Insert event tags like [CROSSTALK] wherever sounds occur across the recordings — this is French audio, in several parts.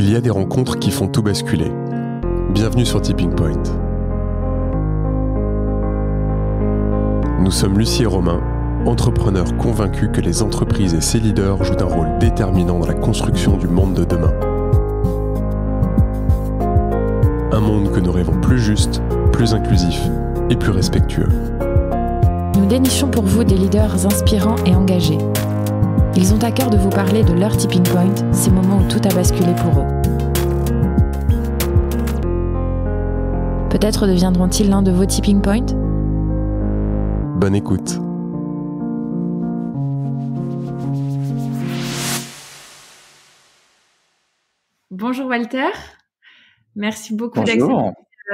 il y a des rencontres qui font tout basculer. Bienvenue sur Tipping Point. Nous sommes Lucie Romain, entrepreneurs convaincus que les entreprises et ses leaders jouent un rôle déterminant dans la construction du monde de demain. Un monde que nous rêvons plus juste, plus inclusif et plus respectueux. Nous dénichons pour vous des leaders inspirants et engagés ils ont à cœur de vous parler de leur tipping point, ces moments où tout a basculé pour eux. Peut-être deviendront-ils l'un de vos tipping points Bonne écoute. Bonjour Walter, merci beaucoup d'accepter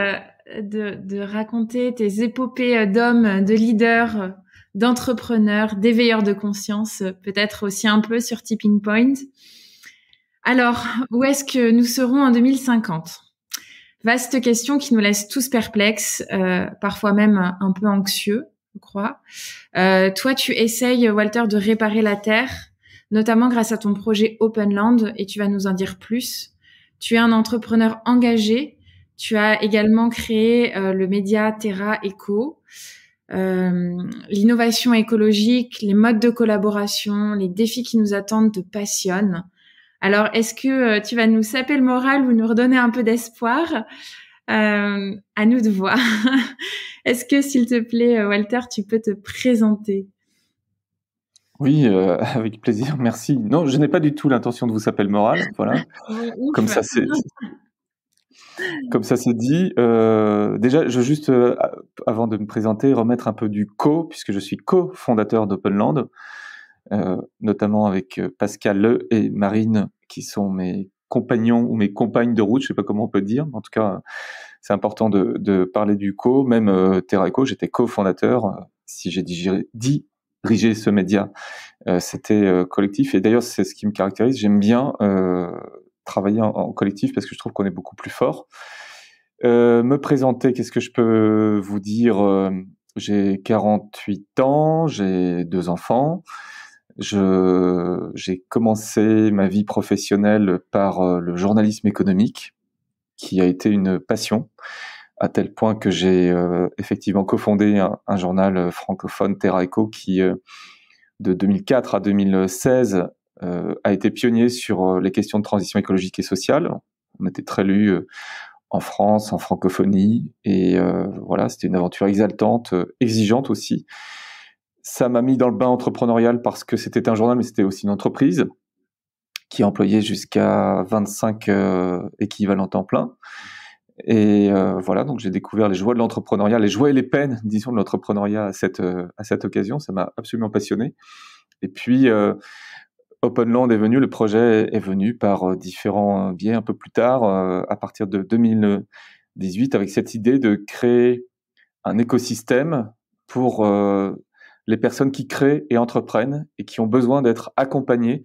euh, de, de, raconter tes épopées euh, d'hommes, de leaders euh, d'entrepreneurs, d'éveilleurs de conscience, euh, peut-être aussi un peu sur Tipping Point. Alors, où est-ce que nous serons en 2050 Vaste question qui nous laisse tous perplexes, euh, parfois même un peu anxieux, je crois. Euh, toi, tu essayes, Walter, de réparer la Terre, notamment grâce à ton projet Openland, et tu vas nous en dire plus. Tu es un entrepreneur engagé. Tu as également créé le média Terra Eco. Euh, l'innovation écologique, les modes de collaboration, les défis qui nous attendent te passionnent. Alors, est-ce que euh, tu vas nous saper le moral ou nous redonner un peu d'espoir euh, À nous de voir. [LAUGHS] est-ce que, s'il te plaît, euh, Walter, tu peux te présenter oui, [LAUGHS] avec plaisir, merci. Non, je n'ai pas du tout l'intention de vous saper le moral, voilà. [LAUGHS] Comme ça, c'est comme ça c'est dit, euh, déjà, je veux juste, euh, avant de me présenter, remettre un peu du co, puisque je suis co-fondateur d'Openland, euh, notamment avec Pascal Le et Marine, qui sont mes compagnons ou mes compagnes de route, je sais pas comment on peut dire. En tout cas, c'est important de, parler du co. Même Terra Terraco, j'étais co-fondateur. Si j'ai dirigé ce média, c'était collectif. Et d'ailleurs, c'est ce qui me caractérise. J'aime bien travailler en, collectif parce que je trouve qu'on est beaucoup plus fort. Euh, me présenter, qu'est-ce que je peux vous dire euh, J'ai 48 ans, j'ai deux enfants. j'ai commencé ma vie professionnelle par euh, le journalisme économique, qui a été une passion, à tel point que j'ai effectivement cofondé un, journal francophone, Terra qui de 2004 à 2016 euh, a été pionnier sur euh, les questions de transition écologique et sociale. On était très lu euh, en France, en francophonie, et voilà, c'était une aventure exaltante, exigeante aussi. Ça m'a mis dans le bain entrepreneurial parce que c'était un journal, mais c'était aussi une entreprise qui employait jusqu'à 25 équivalents temps plein. Et voilà, donc j'ai découvert les joies de l'entrepreneuriat, les joies et les peines, disons, de l'entrepreneuriat à cette, à cette occasion. Ça m'a absolument passionné. Et puis, OpenLand est venu, le projet est venu par euh, différents euh, biais un peu plus tard, euh, à partir de 2018, avec cette idée de créer un écosystème pour les personnes qui créent et entreprennent et qui ont besoin d'être accompagnées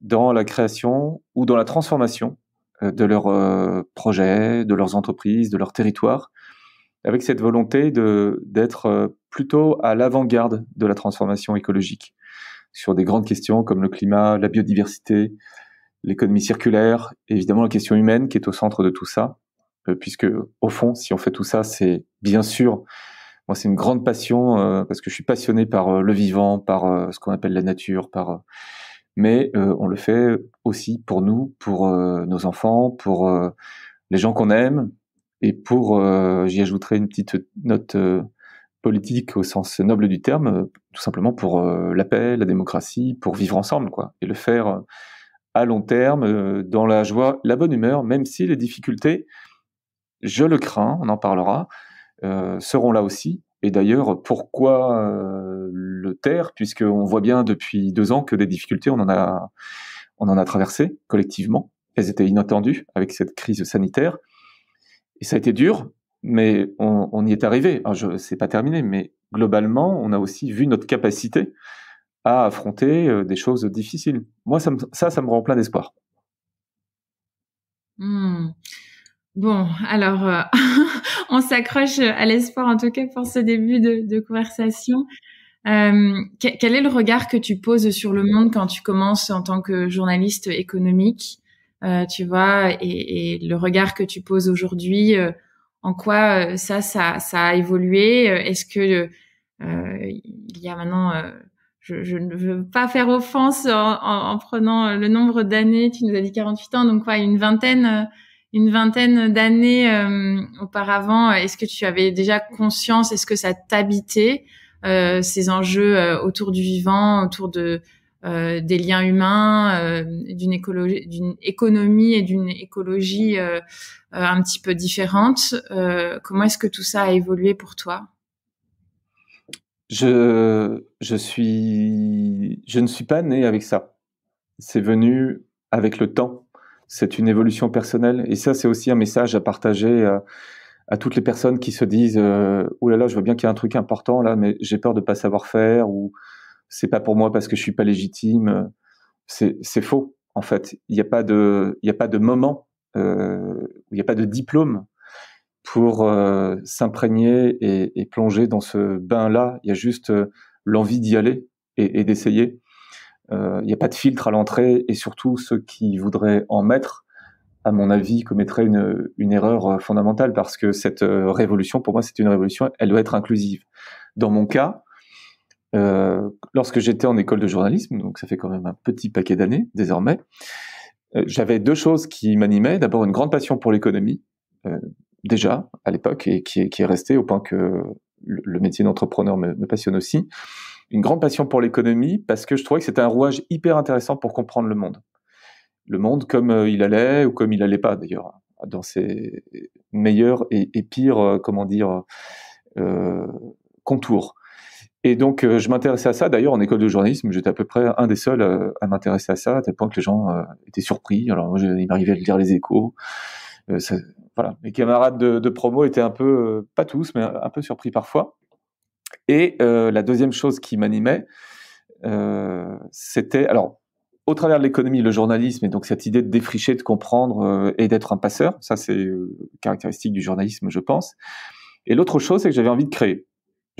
dans la création ou dans la transformation de leurs projets, de leurs entreprises, de leur territoire, avec cette volonté d'être plutôt à l'avant-garde de la transformation écologique sur des grandes questions comme le climat, la biodiversité, l'économie circulaire, évidemment la question humaine qui est au centre de tout ça, euh, puisque au fond, si on fait tout ça, c'est bien sûr, moi c'est une grande passion, euh, parce que je suis passionné par euh, le vivant, par ce qu'on appelle la nature, par... mais on le fait aussi pour nous, pour nos enfants, pour les gens qu'on aime, et pour, j'y ajouterai une petite note politique au sens noble du terme, tout simplement pour euh, la paix, la démocratie, pour vivre ensemble, quoi. Et le faire euh, à long terme, euh, dans la joie, la bonne humeur, même si les difficultés, je le crains, on en parlera, seront là aussi. Et d'ailleurs, pourquoi le taire Puisqu'on voit bien depuis deux ans que des difficultés, on en a, on en a traversé collectivement. Elles étaient inattendues avec cette crise sanitaire. Et ça a été dur, mais on, y est arrivé. je c'est pas terminé, mais globalement, on a aussi vu notre capacité à affronter euh, des choses difficiles. Moi, ça, ça, me rend plein d'espoir. Hmm. Bon, alors, euh, [LAUGHS] on s'accroche à l'espoir, en tout cas pour ce début de, conversation. Euh, quel est le regard que tu poses sur le monde quand tu commences en tant que journaliste économique, tu vois, et, le regard que tu poses aujourd'hui en quoi euh, ça, ça, ça a évolué euh, Est-ce que euh, il y a maintenant je, je, ne veux pas faire offense en, prenant le nombre d'années. Tu nous as dit 48 ans, donc quoi, une vingtaine, une vingtaine d'années auparavant. Est-ce que tu avais déjà conscience Est-ce que ça t'habitait ces enjeux autour du vivant, autour de euh, des liens humains, euh, d'une économie et d'une écologie euh, un petit peu différente. comment est-ce que tout ça a évolué pour toi Je suis je ne suis pas né avec ça. C'est venu avec le temps. C'est une évolution personnelle et ça c'est aussi un message à partager à toutes les personnes qui se disent oh là là je vois bien qu'il y a un truc important là mais j'ai peur de pas savoir faire ou c'est pas pour moi parce que je suis pas légitime. C'est faux en fait. Il n'y a pas de il a pas de moment, euh, il n'y a pas de diplôme pour euh, s'imprégner et, plonger dans ce bain là. Il y a juste euh, l'envie d'y aller et, d'essayer. Il n'y a pas de filtre à l'entrée et surtout ceux qui voudraient en mettre, à mon avis, commettraient une, une erreur fondamentale parce que cette révolution, pour moi, c'est une révolution, elle doit être inclusive. Dans mon cas, euh, lorsque j'étais en école de journalisme, donc ça fait quand même un petit paquet d'années désormais, euh, j'avais deux choses qui m'animaient. D'abord, une grande passion pour l'économie, euh, déjà à l'époque, et qui est, qui est, restée au point que le métier d'entrepreneur me, me, passionne aussi. Une grande passion pour l'économie parce que je trouvais que c'était un rouage hyper intéressant pour comprendre le monde. Le monde comme il allait ou comme il allait pas d'ailleurs, dans ses meilleurs et, et pires, comment dire, contours. Et donc, euh, je m'intéressais à ça. D'ailleurs, en école de journalisme, j'étais à peu près un des seuls euh, à m'intéresser à ça, à tel point que les gens euh, étaient surpris. Alors, moi, il m'arrivait de lire les échos. Ça, voilà. Mes camarades de, promo étaient un peu, pas tous, mais un peu surpris parfois. Et la deuxième chose qui m'animait, euh, c'était, alors, au travers de l'économie, le journalisme, et donc cette idée de défricher, de comprendre et d'être un passeur, ça c'est caractéristique du journalisme, je pense. Et l'autre chose, c'est que j'avais envie de créer.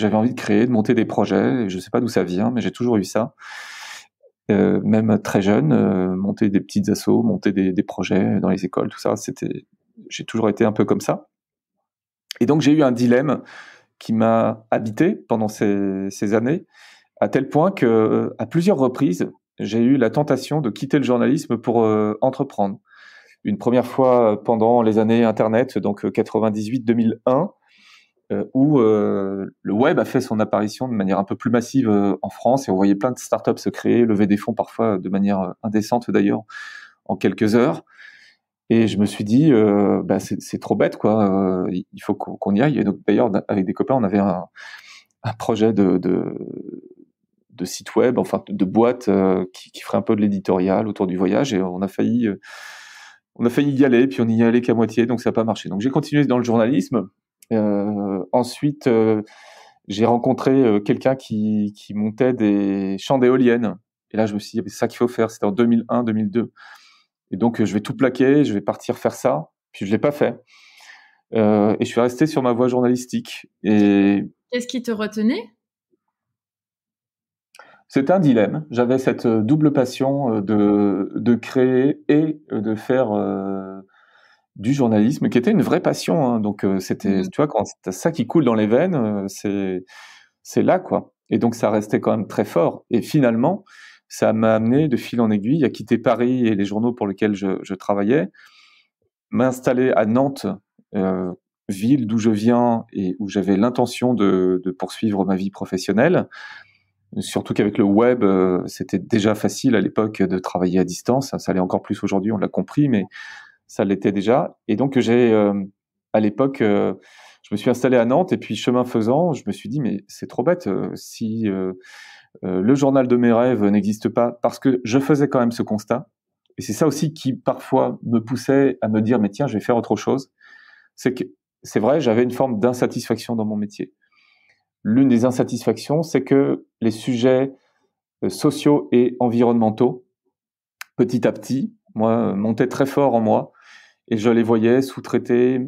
J'avais envie de créer, de monter des projets. Je ne sais pas d'où ça vient, mais j'ai toujours eu ça. Euh, même très jeune, euh, monter des petites assos, monter des, projets dans les écoles, tout ça. C'était, j'ai toujours été un peu comme ça. Et donc j'ai eu un dilemme qui m'a habité pendant ces, années, à tel point que à plusieurs reprises, j'ai eu la tentation de quitter le journalisme pour euh, entreprendre. Une première fois pendant les années Internet, donc 98-2001, euh, où euh, le web a fait son apparition de manière un peu plus massive euh, en France et on voyait plein de startups se créer, lever des fonds parfois de manière indécente d'ailleurs en quelques heures. Et je me suis dit, bah, c'est trop bête, quoi. il faut qu'on y aille. donc, d'ailleurs, avec des copains, on avait un, projet de, site web, enfin, de boîte qui, ferait un peu de l'éditorial autour du voyage. Et on a failli, on a failli y aller, puis on n'y allait qu'à moitié, donc ça n'a pas marché. Donc, j'ai continué dans le journalisme. Euh, ensuite, euh, j'ai rencontré euh, quelqu'un qui, montait des champs d'éoliennes. Et là, je me suis dit, c'est ça qu'il faut faire. C'était en 2001, 2002. Et donc, je vais tout plaquer, je vais partir faire ça. Puis, je ne l'ai pas fait. et je suis resté sur ma voie journalistique. Et... Qu'est-ce qui te retenait C'était un dilemme. J'avais cette double passion de, de créer et de faire du journalisme, qui était une vraie passion. Hein. Donc, euh, c'était, mmh tu vois, quand ça qui coule dans les veines, euh, c'est, c'est là, quoi. Et donc, ça restait quand même très fort. Et finalement, ça m'a amené de fil en aiguille à quitter Paris et les journaux pour lesquels je, travaillais, m'installer à Nantes, euh, ville d'où je viens et où j'avais l'intention de, poursuivre ma vie professionnelle. Surtout qu'avec le web, c'était déjà facile à l'époque de travailler à distance. Ça allait encore plus aujourd'hui, on l'a compris, mais ça l'était déjà. Et donc euh, j'ai, euh, à l'époque, euh, je me suis installé à Nantes et puis chemin faisant, je me suis dit mais c'est trop bête si le journal de mes rêves n'existe pas parce que je faisais quand même ce constat. Et c'est ça aussi qui parfois me poussait à me dire mais tiens je vais faire autre chose. C'est que c'est vrai, j'avais une forme d'insatisfaction dans mon métier. L'une des insatisfactions, c'est que les sujets sociaux et environnementaux, petit à petit, moi, montaient très fort en moi et je les voyais sous-traités,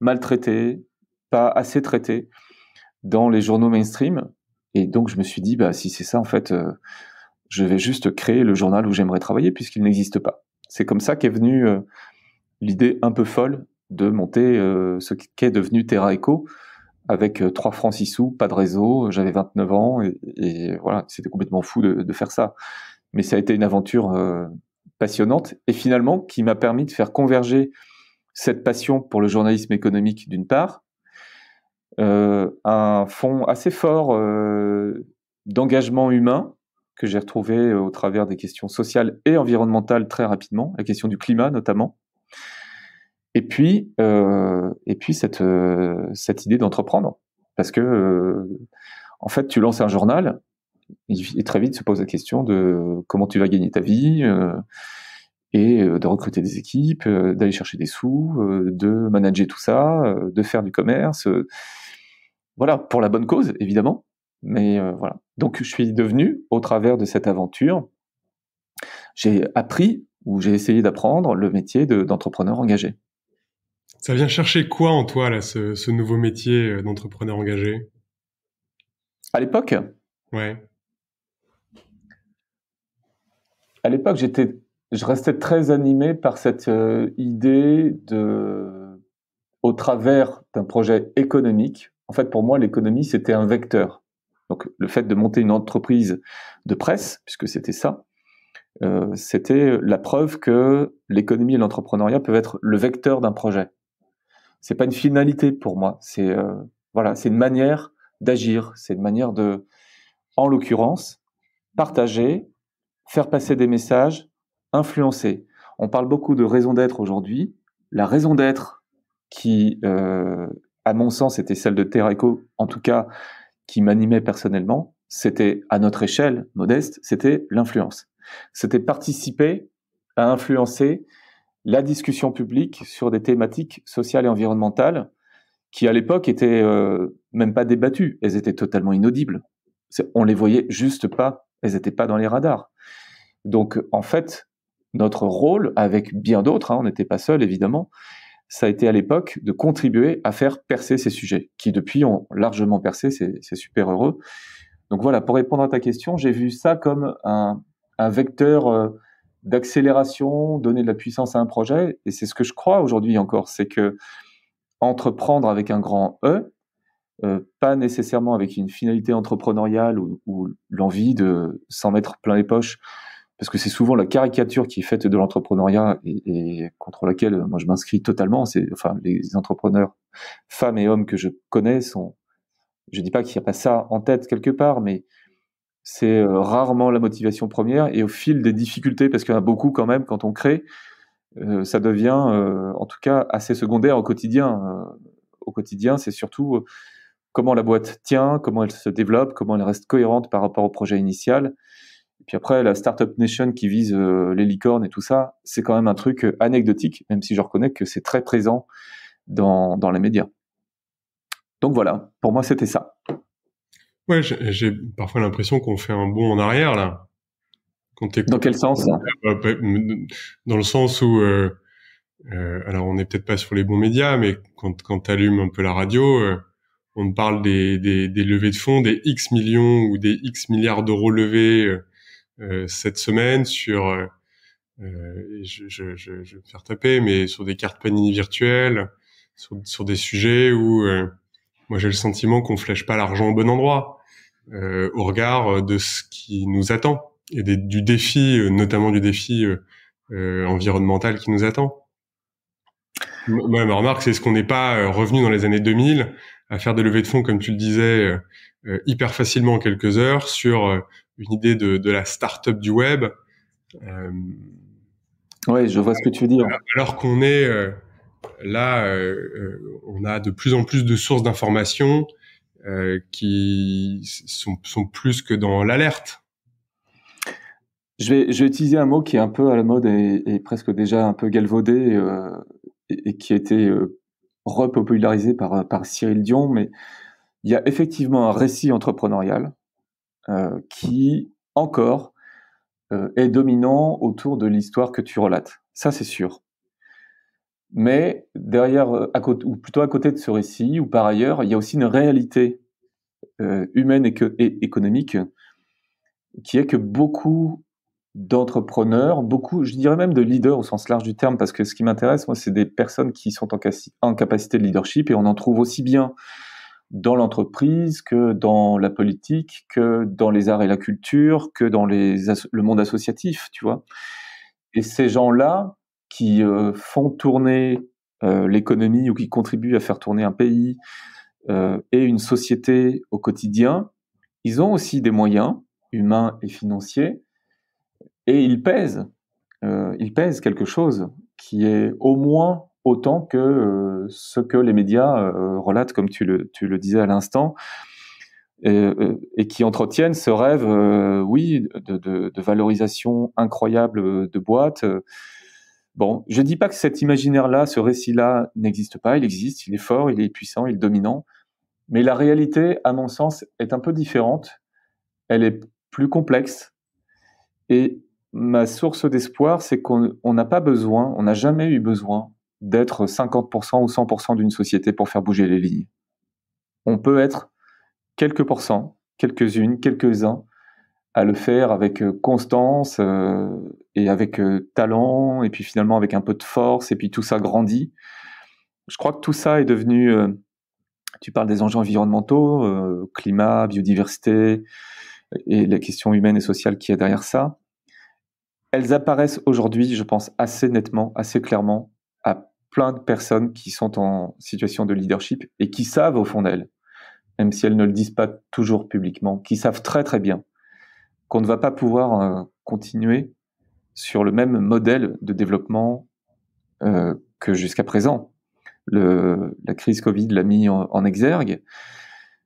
maltraités, pas assez traités dans les journaux mainstream. Et donc je me suis dit, bah, si c'est ça, en fait, euh, je vais juste créer le journal où j'aimerais travailler puisqu'il n'existe pas. C'est comme ça qu'est venue euh, l'idée un peu folle de monter euh, ce qu'est devenu Terra Echo avec 3 francs 6 sous, pas de réseau, j'avais 29 ans et, voilà, c'était complètement fou de, faire ça. Mais ça a été une aventure passionnante et finalement qui m'a permis de faire converger cette passion pour le journalisme économique d'une part, euh, un fond assez fort euh, d'engagement humain que j'ai retrouvé euh, au travers des questions sociales et environnementales très rapidement, la question du climat notamment, et puis, et puis cette, cette idée d'entreprendre. Parce que, en fait, tu lances un journal, et très vite se pose la question de comment tu vas gagner ta vie, et euh, de recruter des équipes, euh, d'aller chercher des sous, euh, de manager tout ça, de faire du commerce. voilà, pour la bonne cause, évidemment. Mais voilà. Donc, je suis devenu, au travers de cette aventure, j'ai appris ou j'ai essayé d'apprendre le métier d'entrepreneur engagé. Ça vient chercher quoi en toi, là, ce, ce nouveau métier d'entrepreneur engagé À l'époque Ouais. À l'époque, j'étais je restais très animé par cette euh, idée de, au travers d'un projet économique. En fait, pour moi, l'économie, c'était un vecteur. Donc, le fait de monter une entreprise de presse, puisque c'était ça, euh, c'était la preuve que l'économie et l'entrepreneuriat peuvent être le vecteur d'un projet. C'est pas une finalité pour moi. C'est euh, voilà, c'est une manière d'agir. C'est une manière de, en l'occurrence, partager, faire passer des messages, influencer. On parle beaucoup de raison d'être aujourd'hui. La raison d'être qui, euh, à mon sens, était celle de Terreco, en tout cas, qui m'animait personnellement, c'était à notre échelle modeste, c'était l'influence. C'était participer à influencer la discussion publique sur des thématiques sociales et environnementales qui, à l'époque, étaient euh, même pas débattues. Elles étaient totalement inaudibles. On les voyait juste pas. Elles n'étaient pas dans les radars. Donc, en fait, notre rôle, avec bien d'autres, hein, on n'était pas seul évidemment, ça a été à l'époque de contribuer à faire percer ces sujets, qui depuis ont largement percé, c'est super heureux. Donc voilà, pour répondre à ta question, j'ai vu ça comme un, vecteur euh, d'accélération, donner de la puissance à un projet, et c'est ce que je crois aujourd'hui encore, c'est que entreprendre avec un grand E, euh, pas nécessairement avec une finalité entrepreneuriale ou, ou l'envie de s'en mettre plein les poches, parce que c'est souvent la caricature qui est faite de l'entrepreneuriat et, contre laquelle moi je m'inscris totalement. C'est enfin les entrepreneurs, femmes et hommes que je connais sont, je dis pas qu'il n'y a pas ça en tête quelque part, mais c'est euh, rarement la motivation première et au fil des difficultés, parce qu'il y en a beaucoup quand même quand on crée, euh, ça devient euh, en tout cas assez secondaire au quotidien. au quotidien, c'est surtout comment la boîte tient, comment elle se développe, comment elle reste cohérente par rapport au projet initial. Et puis après, la Startup Nation qui vise euh, les licornes et tout ça, c'est quand même un truc euh, anecdotique, même si je reconnais que c'est très présent dans, dans les médias. Donc voilà, pour moi, c'était ça. Ouais, j'ai parfois l'impression qu'on fait un bond en arrière, là. dans quel sens euh, bah, Dans le sens où, alors on n'est peut-être pas sur les bons médias, mais quand, quand tu allumes un peu la radio, on parle des, des, des, levées de fonds, des X millions ou des X milliards d'euros levés euh, cette semaine sur, euh, euh, je, je, je, je, vais me faire taper, mais sur des cartes panini virtuelles, sur, sur des sujets où moi j'ai le sentiment qu'on flèche pas l'argent au bon endroit au regard de ce qui nous attend et du défi, notamment du défi environnemental qui nous attend. Moi, ma remarque, c'est ce qu'on n'est pas revenu dans les années 2000 à faire des levées de fonds, comme tu le disais, hyper facilement en quelques heures sur une idée de, la start-up du web. Euh, oui, je vois ce que tu veux dire. Alors qu'on est euh, là, euh, on a de plus en plus de sources d'informations qui sont, plus que dans l'alerte. Je vais, utiliser un mot qui est un peu à la mode et, presque déjà un peu galvaudé et, qui a été repopularisé par, par Cyril Dion, mais il y a effectivement un récit entrepreneurial euh, qui, encore, euh, est dominant autour de l'histoire que tu relates. Ça, c'est sûr. Mais derrière, euh, à ou plutôt à côté de ce récit, ou par ailleurs, il y a aussi une réalité humaine et, économique qui est que beaucoup d'entrepreneurs, beaucoup, je dirais même de leaders au sens large du terme, parce que ce qui m'intéresse, moi, c'est des personnes qui sont en capacité de leadership et on en trouve aussi bien dans l'entreprise, que dans la politique, que dans les arts et la culture, que dans les le monde associatif, tu vois. Et ces gens-là qui euh, font tourner euh, l'économie ou qui contribuent à faire tourner un pays euh, et une société au quotidien, ils ont aussi des moyens humains et financiers et ils pèsent. ils pèsent quelque chose qui est au moins autant que euh, ce que les médias euh, relatent, comme tu le, disais à l'instant, et, euh, qui entretiennent ce rêve, oui, de, de, valorisation incroyable de boîtes. Bon, je ne dis pas que cet imaginaire-là, ce récit-là n'existe pas, il existe, il est fort, il est puissant, il est dominant, mais la réalité, à mon sens, est un peu différente, elle est plus complexe, et ma source d'espoir, c'est qu'on n'a pas besoin, on n'a jamais eu besoin d'être 50% ou 100% d'une société pour faire bouger les lignes. On peut être quelques pourcents, quelques-unes, quelques-uns, à le faire avec euh, constance euh, et avec euh, talent, et puis finalement avec un peu de force, et puis tout ça grandit. Je crois que tout ça est devenu, tu parles des enjeux environnementaux, climat, biodiversité, et les questions humaines et sociales qui y a derrière ça, elles apparaissent aujourd'hui, je pense, assez nettement, assez clairement, à plein de personnes qui sont en situation de leadership et qui savent au fond d'elles, même si elles ne le disent pas toujours publiquement, qui savent très très bien qu'on ne va pas pouvoir euh, continuer sur le même modèle de développement euh, que jusqu'à présent. la crise Covid l'a mis en, exergue.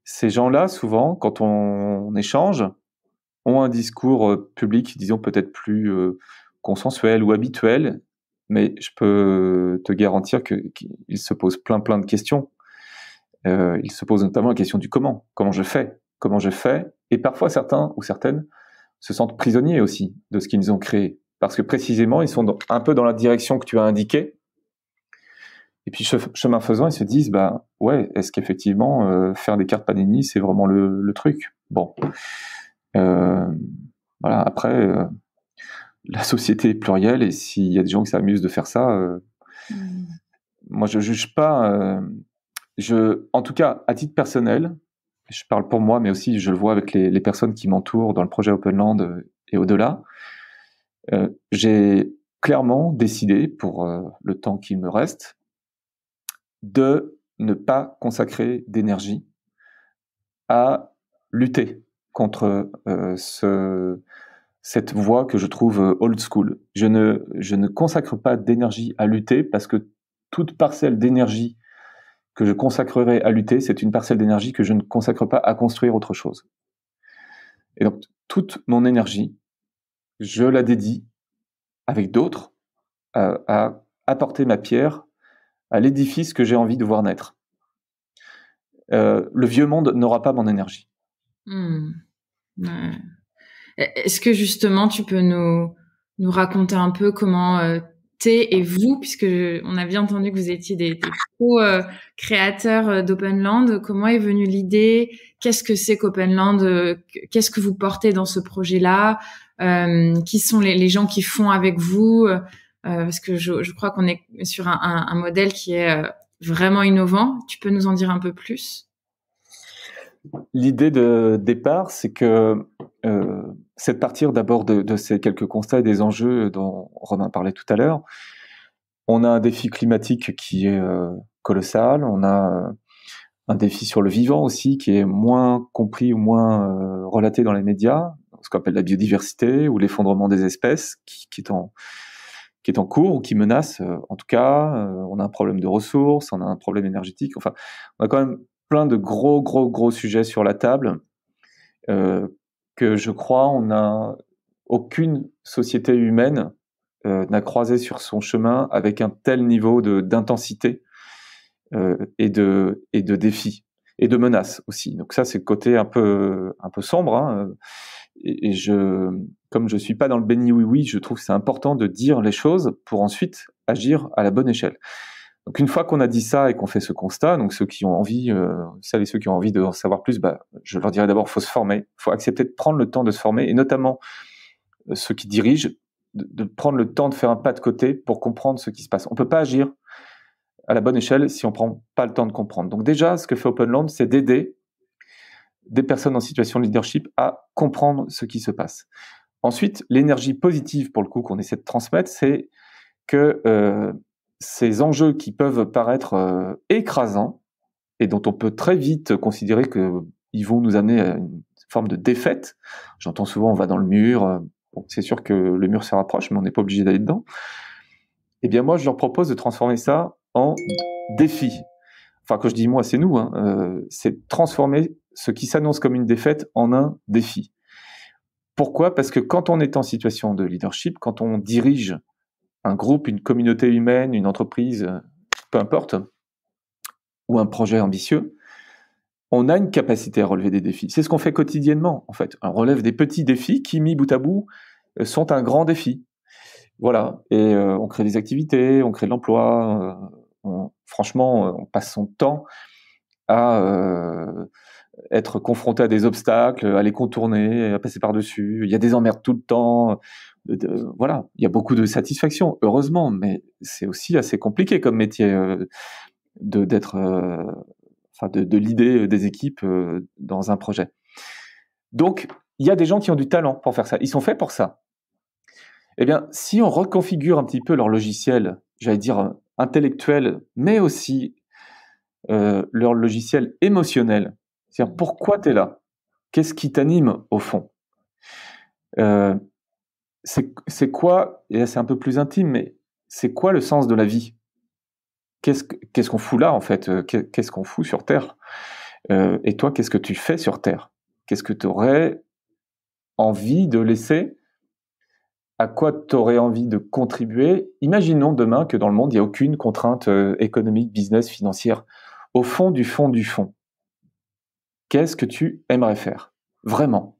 Ces gens-là, souvent, quand on, échange, ont un discours euh, public, disons peut-être plus consensuel ou habituel, mais je peux te garantir qu'il se pose plein plein de questions. ils euh, il se pose notamment la question du comment, comment je fais, comment je fais, et parfois certains ou certaines se sentent prisonniers aussi de ce qu'ils ont créé, parce que précisément ils sont un peu dans la direction que tu as indiquée, et puis chemin faisant ils se disent bah ouais, est-ce qu'effectivement euh, faire des cartes Panini c'est vraiment le, truc Bon, euh, voilà après la société plurielle et s'il y a des gens qui s'amusent de faire ça, euh, mm. moi je juge pas. Euh, je, en tout cas, à titre personnel, je parle pour moi, mais aussi je le vois avec les, personnes qui m'entourent dans le projet Openland euh, et au-delà. j'ai clairement décidé, pour le temps qu'il me reste, de ne pas consacrer d'énergie à lutter contre ce cette voie que je trouve euh, old school. Je ne, je ne consacre pas d'énergie à lutter parce que toute parcelle d'énergie que je consacrerai à lutter, c'est une parcelle d'énergie que je ne consacre pas à construire autre chose. Et donc, toute mon énergie, je la dédie avec d'autres à, apporter ma pierre à l'édifice que j'ai envie de voir naître. Euh, le vieux monde n'aura pas mon énergie. Hmm. Est-ce que justement tu peux nous, nous raconter un peu comment euh, t'es et vous, puisque on a bien entendu que vous étiez des, des euh, créateurs euh, d'Openland, comment est venue l'idée Qu'est-ce que c'est qu'Openland euh, Qu'est-ce que vous portez dans ce projet-là Qui sont les, gens qui font avec vous Parce que je, je crois qu'on est sur un, un, modèle qui est vraiment innovant. Tu peux nous en dire un peu plus L'idée de départ, c'est que euh, c'est de partir d'abord de, ces quelques constats et des enjeux dont Romain parlait tout à l'heure. On a un défi climatique qui est euh, colossal, on a euh, un défi sur le vivant aussi qui est moins compris ou moins relaté dans les médias, ce qu'on appelle la biodiversité ou l'effondrement des espèces qui, est en, qui, est en, cours ou qui menace. En tout cas, on a un problème de ressources, on a un problème énergétique, enfin, on a quand même plein de gros, gros, gros sujets sur la table que je crois on a aucune société humaine euh, n'a croisé sur son chemin avec un tel niveau d'intensité euh, et de et de défis et de menaces aussi. Donc ça c'est le côté un peu un peu sombre. Hein. Et, je comme je suis pas dans le béni oui oui, je trouve c'est important de dire les choses pour ensuite agir à la bonne échelle. Donc une fois qu'on a dit ça et qu'on fait ce constat, donc ceux qui ont envie, euh, celles et ceux qui ont envie de savoir plus, bah, je leur dirais d'abord, faut se former, faut accepter de prendre le temps de se former, et notamment euh, ceux qui dirigent, de, prendre le temps de faire un pas de côté pour comprendre ce qui se passe. On peut pas agir à la bonne échelle si on prend pas le temps de comprendre. Donc déjà, ce que fait OpenLand, c'est d'aider des personnes en situation de leadership à comprendre ce qui se passe. Ensuite, l'énergie positive, pour le coup, qu'on essaie de transmettre, c'est que euh, ces enjeux qui peuvent paraître euh, écrasants et dont on peut très vite considérer qu'ils vont nous amener à une forme de défaite. J'entends souvent on va dans le mur, euh, c'est sûr que le mur se rapproche, mais on n'est pas obligé d'aller dedans. Eh bien moi, je leur propose de transformer ça en défi. Enfin, quand je dis moi, c'est nous, hein, euh, c'est transformer ce qui s'annonce comme une défaite en un défi. Pourquoi Parce que quand on est en situation de leadership, quand on dirige un groupe, une communauté humaine, une entreprise, peu importe, ou un projet ambitieux, on a une capacité à relever des défis. C'est ce qu'on fait quotidiennement, en fait. On relève des petits défis qui, mis bout à bout, sont un grand défi. Voilà. Et euh, on crée des activités, on crée de l'emploi. Euh, franchement, euh, on passe son temps à être confronté à des obstacles, à les contourner, à passer par-dessus. Il y a des emmerdes tout le temps voilà, il y a beaucoup de satisfaction, heureusement, mais c'est aussi assez compliqué comme métier euh, de d'être, euh, enfin, de, l'idée euh, des équipes dans un projet. Donc, il y a des gens qui ont du talent pour faire ça. Ils sont faits pour ça. Eh bien, si on reconfigure un petit peu leur logiciel, j'allais dire intellectuel, mais aussi leur logiciel émotionnel, c'est-à-dire pourquoi tu es là Qu'est-ce qui t'anime au fond c'est quoi, et là c'est un peu plus intime, mais c'est quoi le sens de la vie Qu'est-ce qu'on fout là en fait euh, Qu'est-ce qu'on fout sur Terre euh, Et toi, qu'est-ce que tu fais sur Terre Qu'est-ce que tu aurais envie de laisser À quoi tu aurais envie de contribuer Imaginons demain que dans le monde, il n'y a aucune contrainte euh, économique, business, financière. Au fond du fond du fond, qu'est-ce que tu aimerais faire Vraiment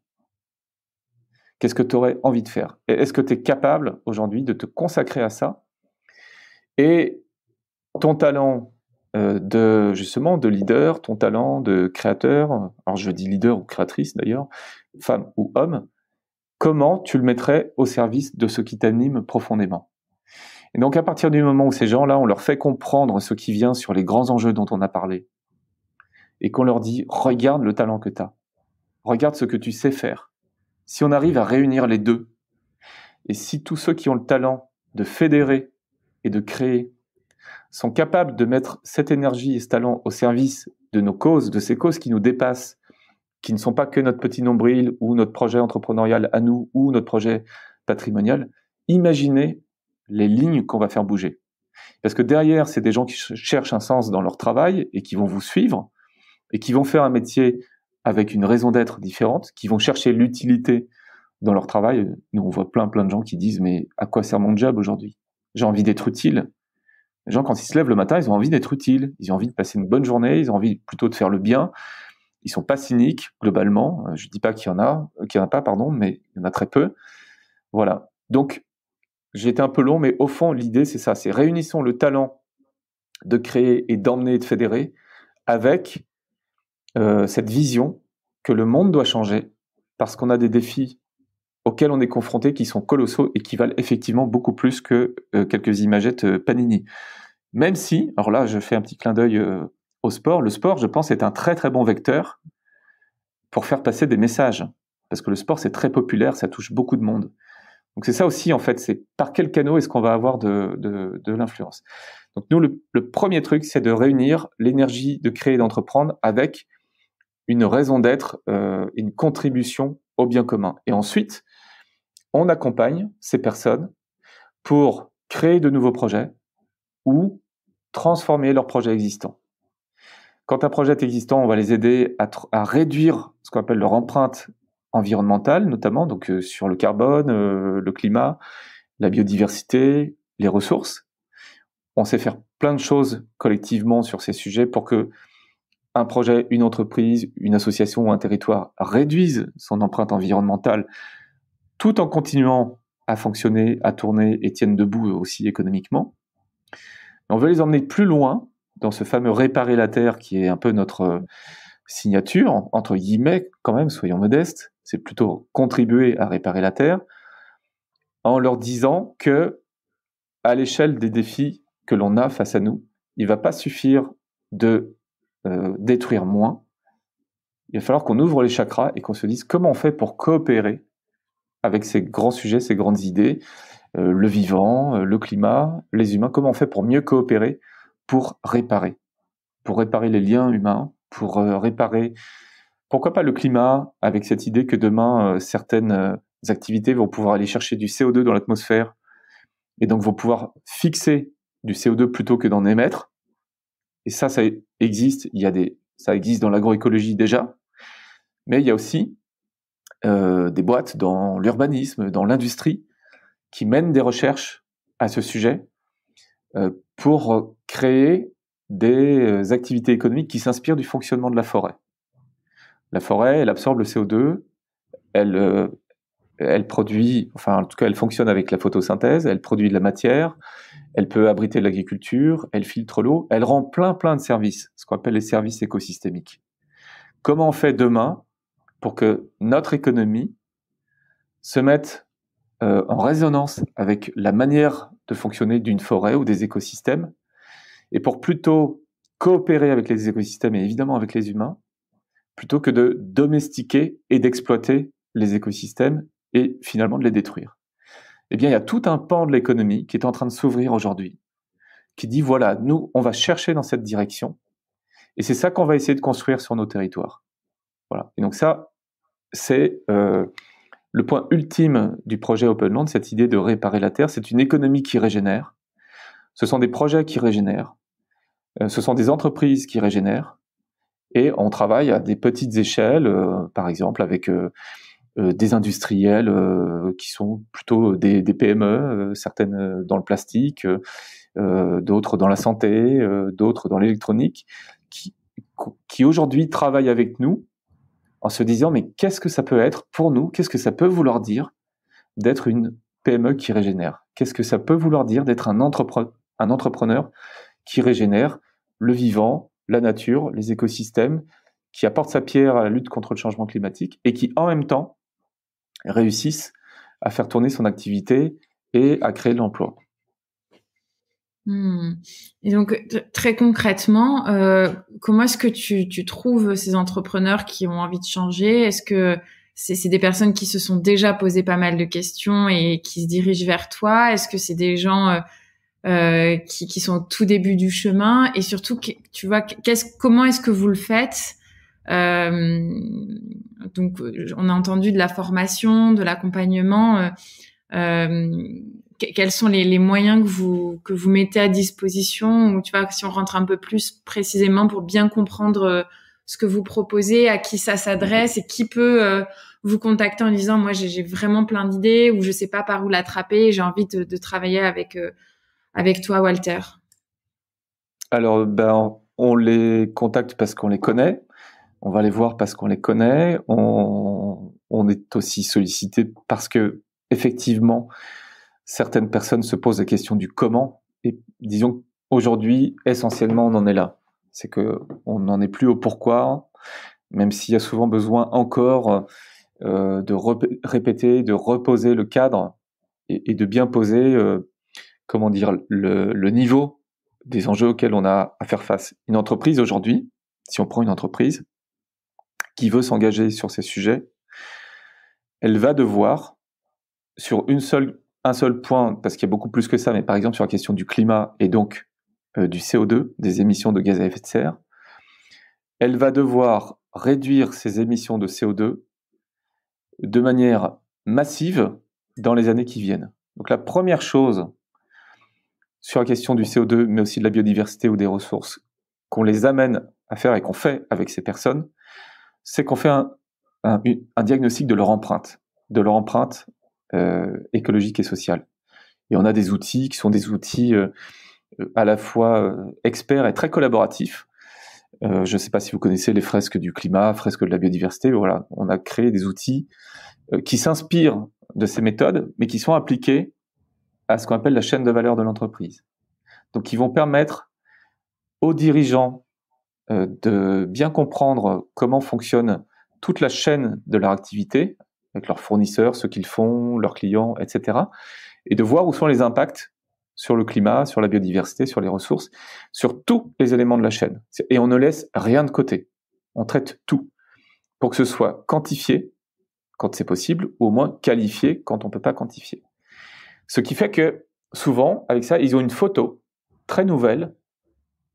Qu'est-ce que tu aurais envie de faire Et est-ce que tu es capable aujourd'hui de te consacrer à ça Et ton talent euh, de justement de leader, ton talent de créateur, alors je dis leader ou créatrice d'ailleurs, femme ou homme, comment tu le mettrais au service de ce qui t'anime profondément Et donc à partir du moment où ces gens-là, on leur fait comprendre ce qui vient sur les grands enjeux dont on a parlé, et qu'on leur dit, regarde le talent que tu as, regarde ce que tu sais faire, si on arrive à réunir les deux, et si tous ceux qui ont le talent de fédérer et de créer sont capables de mettre cette énergie et ce talent au service de nos causes, de ces causes qui nous dépassent, qui ne sont pas que notre petit nombril ou notre projet entrepreneurial à nous ou notre projet patrimonial, imaginez les lignes qu'on va faire bouger. Parce que derrière, c'est des gens qui cherchent un sens dans leur travail et qui vont vous suivre et qui vont faire un métier avec une raison d'être différente, qui vont chercher l'utilité dans leur travail. Nous, on voit plein, plein de gens qui disent, mais à quoi sert mon job aujourd'hui J'ai envie d'être utile. Les gens, quand ils se lèvent le matin, ils ont envie d'être utiles, ils ont envie de passer une bonne journée, ils ont envie plutôt de faire le bien. Ils sont pas cyniques, globalement. Euh, je dis pas qu'il y en a, euh, qu'il en a pas, pardon, mais il y en a très peu. Voilà. Donc, j'ai été un peu long, mais au fond, l'idée, c'est ça, c'est réunissons le talent de créer et d'emmener et de fédérer avec euh, cette vision que le monde doit changer parce qu'on a des défis auxquels on est confronté qui sont colossaux et qui valent effectivement beaucoup plus que euh, quelques imagettes euh, Panini. Même si, alors là je fais un petit clin d'œil au sport, le sport je pense est un très très bon vecteur pour faire passer des messages, parce que le sport c'est très populaire, ça touche beaucoup de monde. Donc c'est ça aussi en fait, c'est par quel canot est-ce qu'on va avoir de, de, l'influence. Donc nous, le, le premier truc, c'est de réunir l'énergie de créer et d'entreprendre avec une raison d'être, euh, une contribution au bien commun. Et ensuite, on accompagne ces personnes pour créer de nouveaux projets ou transformer leurs projets existants. Quand un projet est existant, on va les aider à, réduire ce qu'on appelle leur empreinte environnementale, notamment donc euh, sur le carbone, euh, le climat, la biodiversité, les ressources. On sait faire plein de choses collectivement sur ces sujets pour que un projet, une entreprise, une association ou un territoire réduisent son empreinte environnementale tout en continuant à fonctionner, à tourner et tiennent debout aussi économiquement. On veut les emmener plus loin dans ce fameux réparer la terre qui est un peu notre euh, signature, entre guillemets, quand même, soyons modestes, c'est plutôt contribuer à réparer la terre en leur disant que, à l'échelle des défis que l'on a face à nous, il ne va pas suffire de euh, détruire moins, il va falloir qu'on ouvre les chakras et qu'on se dise comment on fait pour coopérer avec ces grands sujets, ces grandes idées, euh, le vivant, euh, le climat, les humains, comment on fait pour mieux coopérer, pour réparer, pour réparer les liens humains, pour réparer, pourquoi pas le climat, avec cette idée que demain, certaines activités vont pouvoir aller chercher du CO2 dans l'atmosphère et donc vont pouvoir fixer du CO2 plutôt que d'en émettre et ça, ça existe. Il y des, ça existe dans l'agroécologie déjà, mais il y a aussi euh, des boîtes dans l'urbanisme, dans l'industrie, qui mènent des recherches à ce sujet euh, pour créer des euh, activités économiques qui s'inspirent du fonctionnement de la forêt. La forêt, elle absorbe le CO2, elle elle produit, enfin en tout cas elle fonctionne avec la photosynthèse, elle produit de la matière, elle peut abriter l'agriculture, elle filtre l'eau, elle rend plein plein de services, ce qu'on appelle les services écosystémiques. Comment on fait demain pour que notre économie se mette euh, en résonance avec la manière de fonctionner d'une forêt ou des écosystèmes, et pour plutôt coopérer avec les écosystèmes et évidemment avec les humains, plutôt que de domestiquer et d'exploiter les écosystèmes et finalement de les détruire. Eh bien, il y a tout un pan de l'économie qui est en train de s'ouvrir aujourd'hui, qui dit voilà, nous, on va chercher dans cette direction, et c'est ça qu'on va essayer de construire sur nos territoires. Voilà. Et donc ça, c'est euh, le point ultime du projet Open Land, cette idée de réparer la terre. C'est une économie qui régénère. Ce sont des projets qui régénèrent. Euh, ce sont des entreprises qui régénèrent. Et on travaille à des petites échelles, euh, par exemple avec euh, des industriels euh, qui sont plutôt des, PME, euh, certaines dans le plastique, d'autres dans la santé, d'autres dans l'électronique, qui, qui aujourd'hui travaillent avec nous en se disant mais qu'est-ce que ça peut être pour nous, qu'est-ce que ça peut vouloir dire d'être une PME qui régénère Qu'est-ce que ça peut vouloir dire d'être un, entrepreneur un, entrepreneur qui régénère le vivant, la nature, les écosystèmes, qui apporte sa pierre à la lutte contre le changement climatique et qui en même temps réussissent à faire tourner son activité et à créer de l'emploi. Hmm. Et donc très concrètement, euh, comment est-ce que tu, trouves ces entrepreneurs qui ont envie de changer Est-ce que c'est des personnes qui se sont déjà posé pas mal de questions et qui se dirigent vers toi Est-ce que c'est des gens euh, euh, qui, sont au tout début du chemin Et surtout, tu vois, comment est-ce que vous le faites euh, donc, on a entendu de la formation, de l'accompagnement. Euh, euh, quels sont les, moyens que vous que vous mettez à disposition Ou tu vois, si on rentre un peu plus précisément pour bien comprendre ce que vous proposez, à qui ça s'adresse et qui peut vous contacter en disant moi j'ai vraiment plein d'idées ou je sais pas par où l'attraper, j'ai envie de, travailler avec avec toi Walter. Alors ben on les contacte parce qu'on les connaît, on va les voir parce qu'on les connaît, on, est aussi sollicité parce que effectivement certaines personnes se posent la question du comment et disons aujourd'hui essentiellement on en est là. C'est que on n'en est plus au pourquoi, même s'il y a souvent besoin encore euh, de répéter, de reposer le cadre et, de bien poser, euh, comment dire, le niveau des enjeux auxquels on a à faire face. Une entreprise aujourd'hui, si on prend une entreprise, qui veut s'engager sur ces sujets, elle va devoir, sur un seul point, parce qu'il y a beaucoup plus que ça, mais par exemple sur la question du climat et donc euh, du CO2, des émissions de gaz à effet de serre, elle va devoir réduire ses émissions de CO2 de manière massive dans les années qui viennent. Donc la première chose sur la question du CO2, mais aussi de la biodiversité ou des ressources, qu'on les amène à faire et qu'on fait avec ces personnes, c'est qu'on fait un, diagnostic de leur empreinte, de leur empreinte euh, écologique et sociale. Et on a des outils qui sont des outils euh, à la fois euh, experts et très collaboratifs. je ne sais pas si vous connaissez les fresques du climat, fresques de la biodiversité. Voilà, on a créé des outils qui s'inspirent de ces méthodes, mais qui sont appliqués à ce qu'on appelle la chaîne de valeur de l'entreprise. Donc, qui vont permettre aux dirigeants euh, de bien comprendre comment fonctionne toute la chaîne de leur activité, avec leurs fournisseurs, ce qu'ils font, leurs clients, etc. Et de voir où sont les impacts sur le climat, sur la biodiversité, sur les ressources, sur tous les éléments de la chaîne. Et on ne laisse rien de côté. On traite tout pour que ce soit quantifié quand c'est possible, ou au moins qualifié quand on ne peut pas quantifier. Ce qui fait que souvent, avec ça, ils ont une photo très nouvelle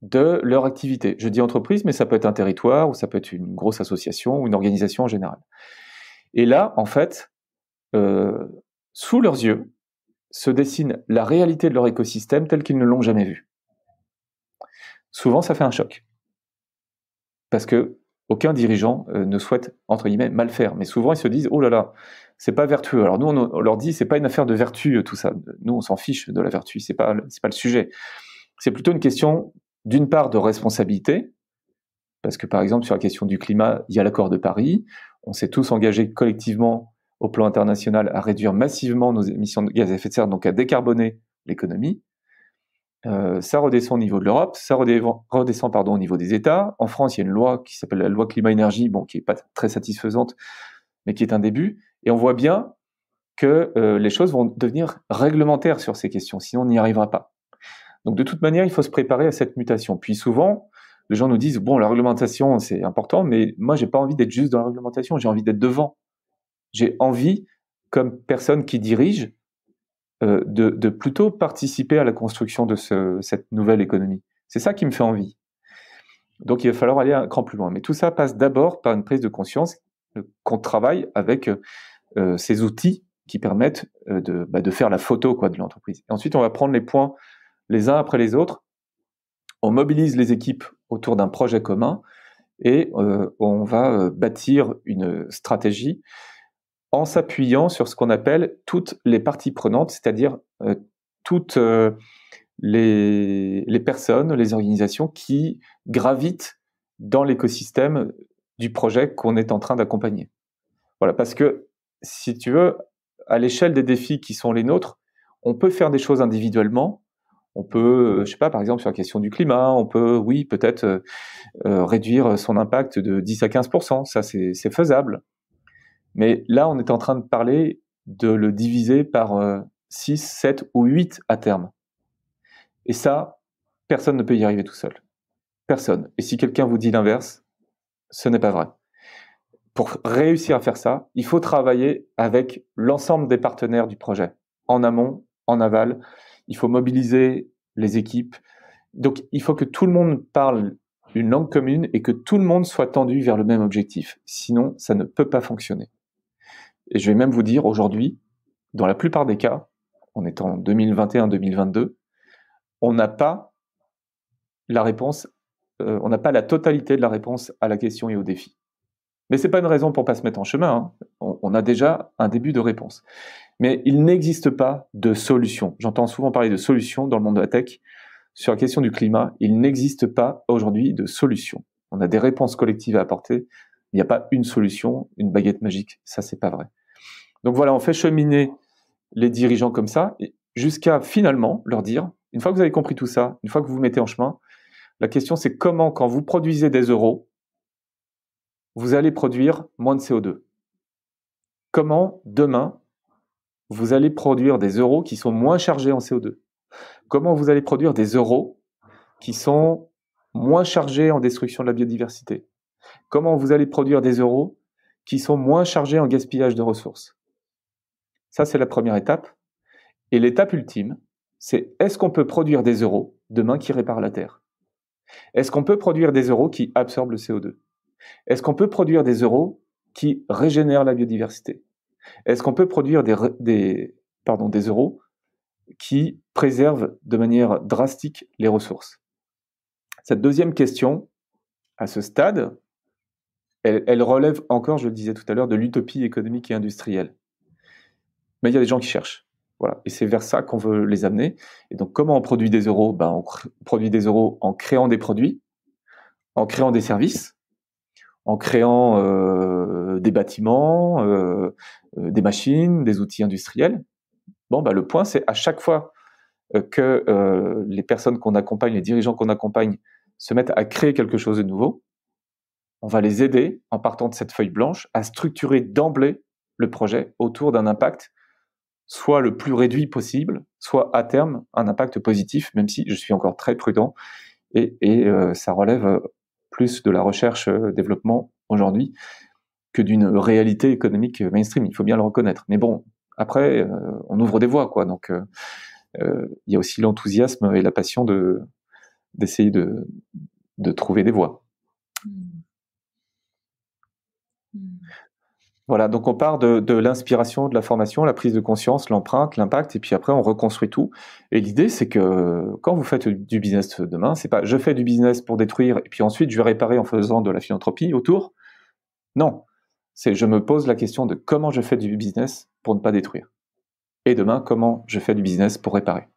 de leur activité. Je dis entreprise, mais ça peut être un territoire, ou ça peut être une grosse association, ou une organisation en général. Et là, en fait, euh, sous leurs yeux, se dessine la réalité de leur écosystème telle qu'ils ne l'ont jamais vue. Souvent, ça fait un choc. Parce que aucun dirigeant euh, ne souhaite, entre guillemets, mal faire. Mais souvent, ils se disent, oh là là, c'est pas vertueux. Alors nous, on, leur dit, c'est pas une affaire de vertu, euh, tout ça. Nous, on s'en fiche de la vertu, c'est pas, c'est pas le sujet. C'est plutôt une question d'une part de responsabilité, parce que par exemple sur la question du climat, il y a l'accord de Paris, on s'est tous engagés collectivement au plan international à réduire massivement nos émissions de gaz à effet de serre, donc à décarboner l'économie. Euh, ça redescend au niveau de l'Europe, ça redescend pardon, au niveau des États. En France, il y a une loi qui s'appelle la loi climat-énergie, bon, qui n'est pas très satisfaisante, mais qui est un début. Et on voit bien que euh, les choses vont devenir réglementaires sur ces questions, sinon on n'y arrivera pas. Donc de toute manière, il faut se préparer à cette mutation. Puis souvent, les gens nous disent bon, la réglementation c'est important, mais moi j'ai pas envie d'être juste dans la réglementation, j'ai envie d'être devant. J'ai envie, comme personne qui dirige, euh, de, plutôt participer à la construction de cette nouvelle économie. C'est ça qui me fait envie. Donc il va falloir aller un cran plus loin. Mais tout ça passe d'abord par une prise de conscience qu'on travaille avec euh, ces outils qui permettent euh, bah, de, faire la photo quoi, de l'entreprise. Ensuite, on va prendre les points les uns après les autres, on mobilise les équipes autour d'un projet commun et euh, on va euh, bâtir une stratégie en s'appuyant sur ce qu'on appelle toutes les parties prenantes, c'est-à-dire euh, toutes les, les, personnes, les organisations qui gravitent dans l'écosystème du projet qu'on est en train d'accompagner. Voilà, parce que si tu veux, à l'échelle des défis qui sont les nôtres, on peut faire des choses individuellement, on peut, euh, je sais pas, par exemple sur la question du climat, on peut, oui, peut-être euh, euh, réduire son impact de 10 à 15 Ça, c'est faisable. Mais là, on est en train de parler de le diviser par 6, 7 ou 8 à terme. Et ça, personne ne peut y arriver tout seul. Personne. Et si quelqu'un vous dit l'inverse, ce n'est pas vrai. Pour réussir à faire ça, il faut travailler avec l'ensemble des partenaires du projet, en amont, en aval, il faut mobiliser les équipes. Donc, il faut que tout le monde parle une langue commune et que tout le monde soit tendu vers le même objectif. Sinon, ça ne peut pas fonctionner. Et je vais même vous dire aujourd'hui, dans la plupart des cas, on est en 2021-2022, on n'a pas la réponse, euh, on n'a pas la totalité de la réponse à la question et au défi. Mais ce n'est pas une raison pour ne pas se mettre en chemin. Hein. On, a déjà un début de réponse. Mais il n'existe pas de solution. J'entends souvent parler de solution dans le monde de la tech. Sur la question du climat, il n'existe pas aujourd'hui de solution. On a des réponses collectives à apporter. Il n'y a pas une solution, une baguette magique. Ça, c'est pas vrai. Donc voilà, on fait cheminer les dirigeants comme ça jusqu'à finalement leur dire, une fois que vous avez compris tout ça, une fois que vous vous mettez en chemin, la question c'est comment, quand vous produisez des euros, vous allez produire moins de CO2. Comment demain vous allez produire des euros qui sont moins chargés en CO2 Comment vous allez produire des euros qui sont moins chargés en destruction de la biodiversité Comment vous allez produire des euros qui sont moins chargés en gaspillage de ressources Ça, c'est la première étape. Et l'étape ultime, c'est est-ce qu'on peut produire des euros demain qui réparent la Terre Est-ce qu'on peut produire des euros qui absorbent le CO2 est-ce qu'on peut produire des euros qui régénèrent la biodiversité Est-ce qu'on peut produire des, euros qui préservent de manière drastique les ressources Cette deuxième question, à ce stade, elle, relève encore, je le disais tout à l'heure, de l'utopie économique et industrielle. Mais il y a des gens qui cherchent. Voilà. Et c'est vers ça qu'on veut les amener. Et donc, comment on produit des euros ben, On produit des euros en créant des produits, en créant des services, en créant euh, des bâtiments, euh, euh, des machines, des outils industriels. Bon, bah, le point, c'est à chaque fois que les personnes qu'on accompagne, les dirigeants qu'on accompagne, se mettent à créer quelque chose de nouveau, on va les aider, en partant de cette feuille blanche, à structurer d'emblée le projet autour d'un impact soit le plus réduit possible, soit à terme un impact positif, même si je suis encore très prudent et, ça relève plus de la recherche-développement euh, aujourd'hui que d'une réalité économique euh, mainstream. Il faut bien le reconnaître. Mais bon, après, euh, on ouvre des voies, quoi. Donc, il y a aussi l'enthousiasme et la passion de d'essayer de, de trouver des voies. Mmh. Mmh. Voilà, donc on part de, l'inspiration, de la formation, la prise de conscience, l'empreinte, l'impact, et puis après on reconstruit tout. Et l'idée, c'est que quand vous faites du business demain, c'est pas je fais du business pour détruire et puis ensuite je vais réparer en faisant de la philanthropie autour. Non, c'est je me pose la question de comment je fais du business pour ne pas détruire. Et demain, comment je fais du business pour réparer.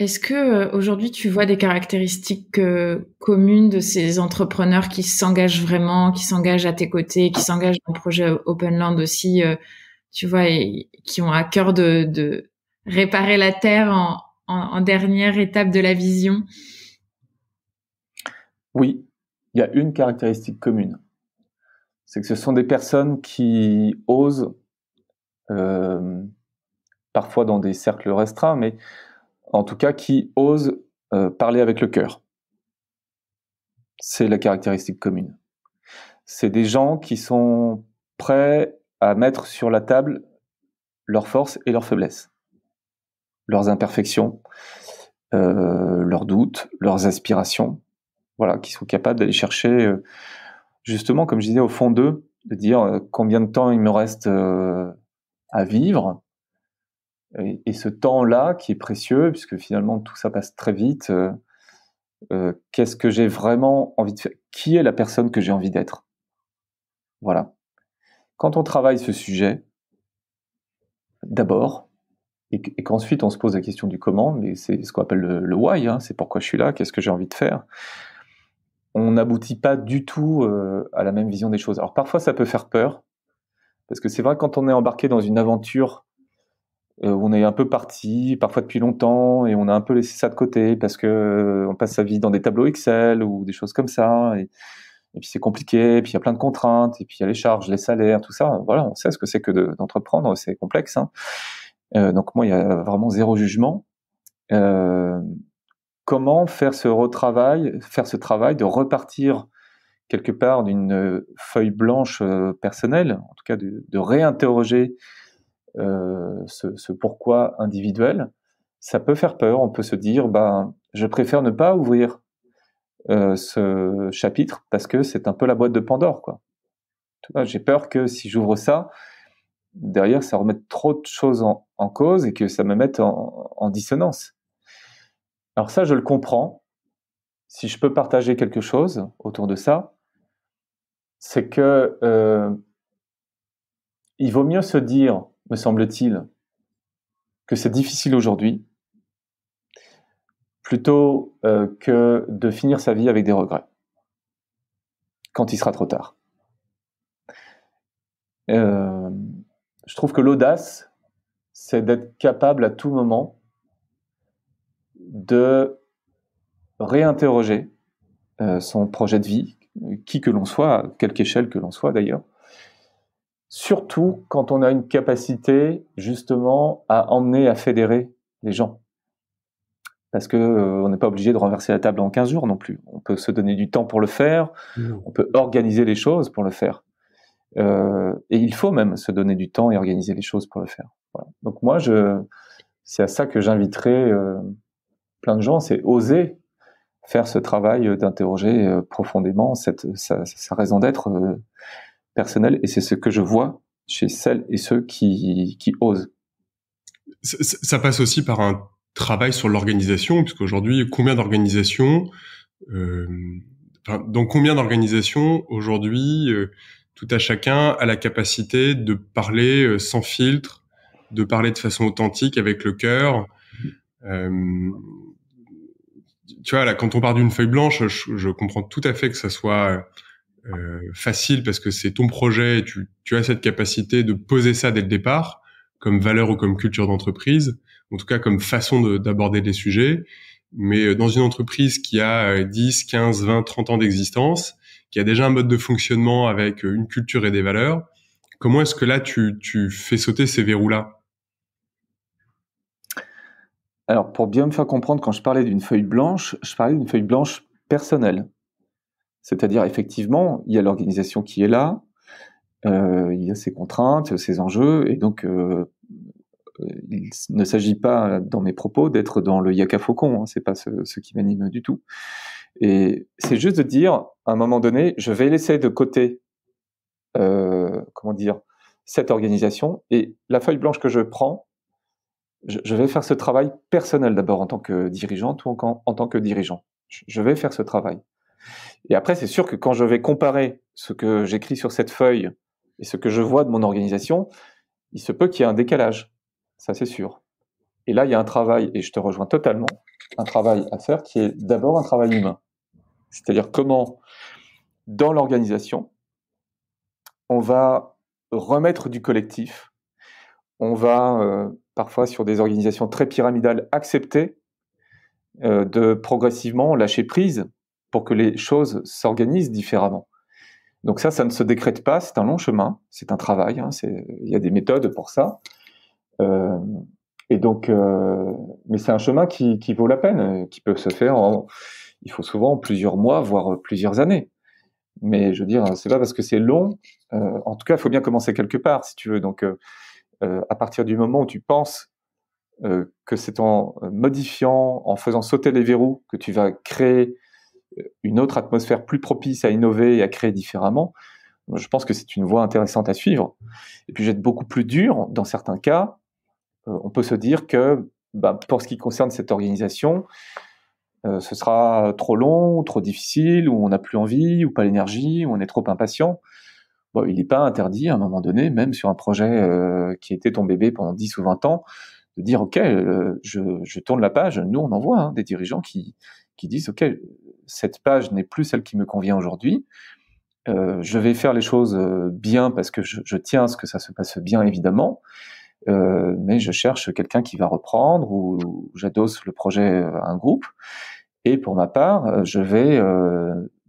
Est-ce que euh, aujourd'hui tu vois des caractéristiques euh, communes de ces entrepreneurs qui s'engagent vraiment, qui s'engagent à tes côtés, qui s'engagent dans le projet Openland aussi, euh, tu vois, et qui ont à cœur de, réparer la terre en, dernière étape de la vision Oui, il y a une caractéristique commune, c'est que ce sont des personnes qui osent, parfois dans des cercles restreints, mais en tout cas qui osent euh, parler avec le cœur. C'est la caractéristique commune. C'est des gens qui sont prêts à mettre sur la table leurs forces et leurs faiblesses, leurs imperfections, euh, leurs doutes, leurs aspirations, voilà, qui sont capables d'aller chercher, euh, justement, comme je disais, au fond d'eux, de dire combien de temps il me reste à vivre, et, ce temps-là, qui est précieux, puisque finalement tout ça passe très vite, euh, euh, qu'est-ce que j'ai vraiment envie de faire Qui est la personne que j'ai envie d'être Voilà. Quand on travaille ce sujet, d'abord, et, qu'ensuite on se pose la question du comment, mais c'est ce qu'on appelle le, why, hein, c'est pourquoi je suis là, qu'est-ce que j'ai envie de faire, on n'aboutit pas du tout euh, à la même vision des choses. Alors parfois ça peut faire peur, parce que c'est vrai quand on est embarqué dans une aventure euh, on est un peu parti, parfois depuis longtemps, et on a un peu laissé ça de côté parce que euh, on passe sa vie dans des tableaux Excel ou des choses comme ça. Et, puis c'est compliqué, puis il y a plein de contraintes, et puis il y a les charges, les salaires, tout ça. Voilà, on sait ce que c'est que d'entreprendre, c'est complexe. Hein. Euh, donc moi, il y a vraiment zéro jugement. comment faire ce retravail, faire ce travail de repartir quelque part d'une feuille blanche personnelle, en tout cas de réinterroger euh, ce, pourquoi individuel, ça peut faire peur. On peut se dire, ben, je préfère ne pas ouvrir euh, ce chapitre parce que c'est un peu la boîte de Pandore, quoi. J'ai peur que si j'ouvre ça, derrière, ça remette trop de choses en, cause et que ça me mette en, dissonance. Alors ça, je le comprends. Si je peux partager quelque chose autour de ça, c'est que euh, il vaut mieux se dire me semble-t-il, que c'est difficile aujourd'hui, plutôt euh, que de finir sa vie avec des regrets, quand il sera trop tard. Euh, je trouve que l'audace, c'est d'être capable à tout moment de réinterroger euh, son projet de vie, qui que l'on soit, à quelque échelle que l'on soit d'ailleurs, surtout quand on a une capacité justement à emmener, à fédérer les gens. Parce que euh, on n'est pas obligé de renverser la table en 15 jours non plus. On peut se donner du temps pour le faire, mmh. on peut organiser les choses pour le faire. Euh, et il faut même se donner du temps et organiser les choses pour le faire. Donc moi, c'est à ça que j'inviterai euh, plein de gens, c'est oser faire ce travail d'interroger profondément sa raison d'être personnel et c'est ce que je vois chez celles et ceux qui, osent. Ça, passe aussi par un travail sur l'organisation, puisqu'aujourd'hui, combien d'organisations, euh, dans combien d'organisations aujourd'hui, euh, tout à chacun a la capacité de parler euh, sans filtre, de parler de façon authentique avec le cœur. tu vois, là, quand on part d'une feuille blanche, je, comprends tout à fait que ça soit euh, facile parce que c'est ton projet et tu, as cette capacité de poser ça dès le départ comme valeur ou comme culture d'entreprise, en tout cas comme façon d'aborder les sujets. Mais euh, dans une entreprise qui a 10, 15, 20, 30 ans d'existence, qui a déjà un mode de fonctionnement avec euh, une culture et des valeurs, comment est-ce que là tu, tu fais sauter ces verrous-là Alors pour bien me faire comprendre, quand je parlais d'une feuille blanche, je parlais d'une feuille blanche personnelle. C'est-à-dire, effectivement, il y a l'organisation qui est là, euh, il y a ses contraintes, ses enjeux, et donc euh, il ne s'agit pas dans mes propos d'être dans le yaka faucon, hein, c'est pas ce, qui m'anime du tout. Et c'est juste de dire, à un moment donné, je vais laisser de côté, euh, comment dire, cette organisation et la feuille blanche que je prends, je, vais faire ce travail personnel d'abord en tant que dirigeante ou en, tant que dirigeant. je vais faire ce travail. Et après, c'est sûr que quand je vais comparer ce que j'écris sur cette feuille et ce que je vois de mon organisation, il se peut qu'il y ait un décalage. Ça, c'est sûr. Et là, il y a un travail, et je te rejoins totalement, un travail à faire qui est d'abord un travail humain. C'est-à-dire comment, dans l'organisation, on va remettre du collectif, on va euh, parfois sur des organisations très pyramidales accepter euh, de progressivement lâcher prise pour que les choses s'organisent différemment. Donc ça, ça ne se décrète pas, c'est un long chemin, c'est un travail, hein, il y a des méthodes pour ça. Euh, et donc, euh, mais c'est un chemin qui, vaut la peine, euh, qui peut se faire il faut souvent plusieurs mois, voire plusieurs années. Mais je veux dire, c'est pas parce que c'est long, en tout cas, il faut bien commencer quelque part, si tu veux. Donc, à partir du moment où tu penses que c'est en modifiant, en faisant sauter les verrous, que tu vas créer une autre atmosphère plus propice à innover et à créer différemment, je pense que c'est une voie intéressante à suivre. Et puis, j'être beaucoup plus dur, dans certains cas, euh, on peut se dire que bah, pour ce qui concerne cette organisation, euh, ce sera trop long, trop difficile, ou on n'a plus envie, ou pas l'énergie, ou on est trop impatient. il n'est pas interdit à un moment donné, même sur un projet euh, qui était ton bébé pendant 10 ou 20 ans, de dire, OK, je, tourne la page. Nous, on en voit hein, des dirigeants qui, qui disent, OK, cette page n'est plus celle qui me convient aujourd'hui. Euh, je vais faire les choses euh, bien parce que je, tiens à ce que ça se passe bien, évidemment. Euh, mais je cherche quelqu'un qui va reprendre ou, j'adosse le projet à un groupe. Et pour ma part, je vais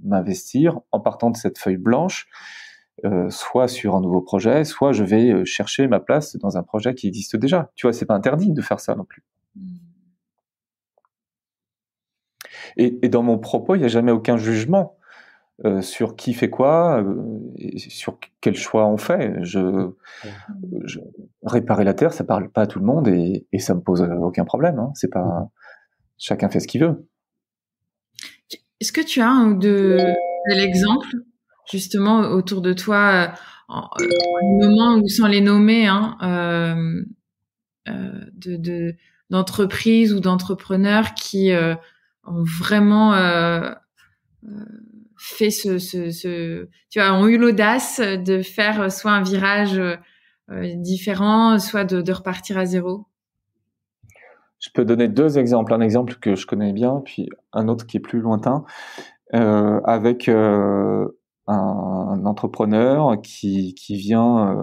m'investir en partant de cette feuille blanche, soit sur un nouveau projet, soit je vais chercher ma place dans un projet qui existe déjà. Tu vois, c'est pas interdit de faire ça non plus. Mmh. Et, dans mon propos, il n'y a jamais aucun jugement euh, sur qui fait quoi, euh, et sur quel choix on fait. Je, réparer la terre, ça parle pas à tout le monde et, et ça me pose euh, aucun problème. Hein. C'est pas chacun fait ce qu'il veut. Est-ce que tu as un ou deux exemples justement autour de toi, en, moment où sans les nommer, hein, de, d'entreprises ou d'entrepreneurs qui ont vraiment euh, euh, fait ce, tu vois, ont eu l'audace de faire soit un virage euh, différent, soit de, repartir à zéro je peux donner deux exemples. Un exemple que je connais bien, puis un autre qui est plus lointain, avec un, entrepreneur qui, qui vient,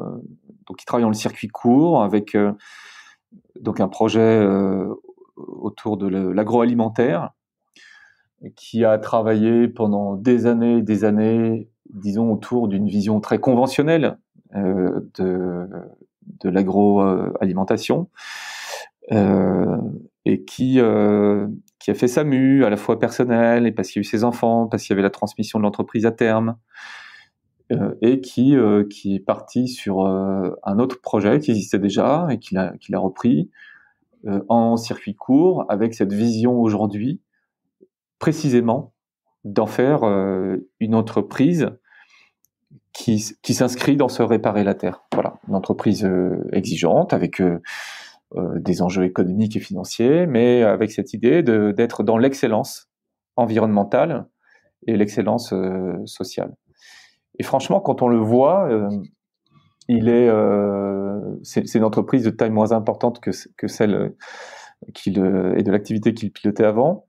donc qui travaille dans le circuit court, avec donc un projet autour de l'agroalimentaire qui a travaillé pendant des années et des années, disons, autour d'une vision très conventionnelle euh, de, l'agroalimentation. Euh, et qui, euh, qui a fait sa mue, à la fois personnelle, et parce qu'il y a eu ses enfants, parce qu'il y avait la transmission de l'entreprise à terme, et qui, qui est parti sur un autre projet qui existait déjà et qu'il a, qu'il a repris en circuit court, avec cette vision aujourd'hui précisément d'en faire euh, une entreprise qui, s'inscrit dans ce réparer la terre. Voilà, une entreprise euh, exigeante avec euh, des enjeux économiques et financiers, mais avec cette idée d'être dans l'excellence environnementale et l'excellence sociale. Et franchement, quand on le voit, il est, c'est une entreprise de taille moins importante que, celle et de l'activité qu'il pilotait avant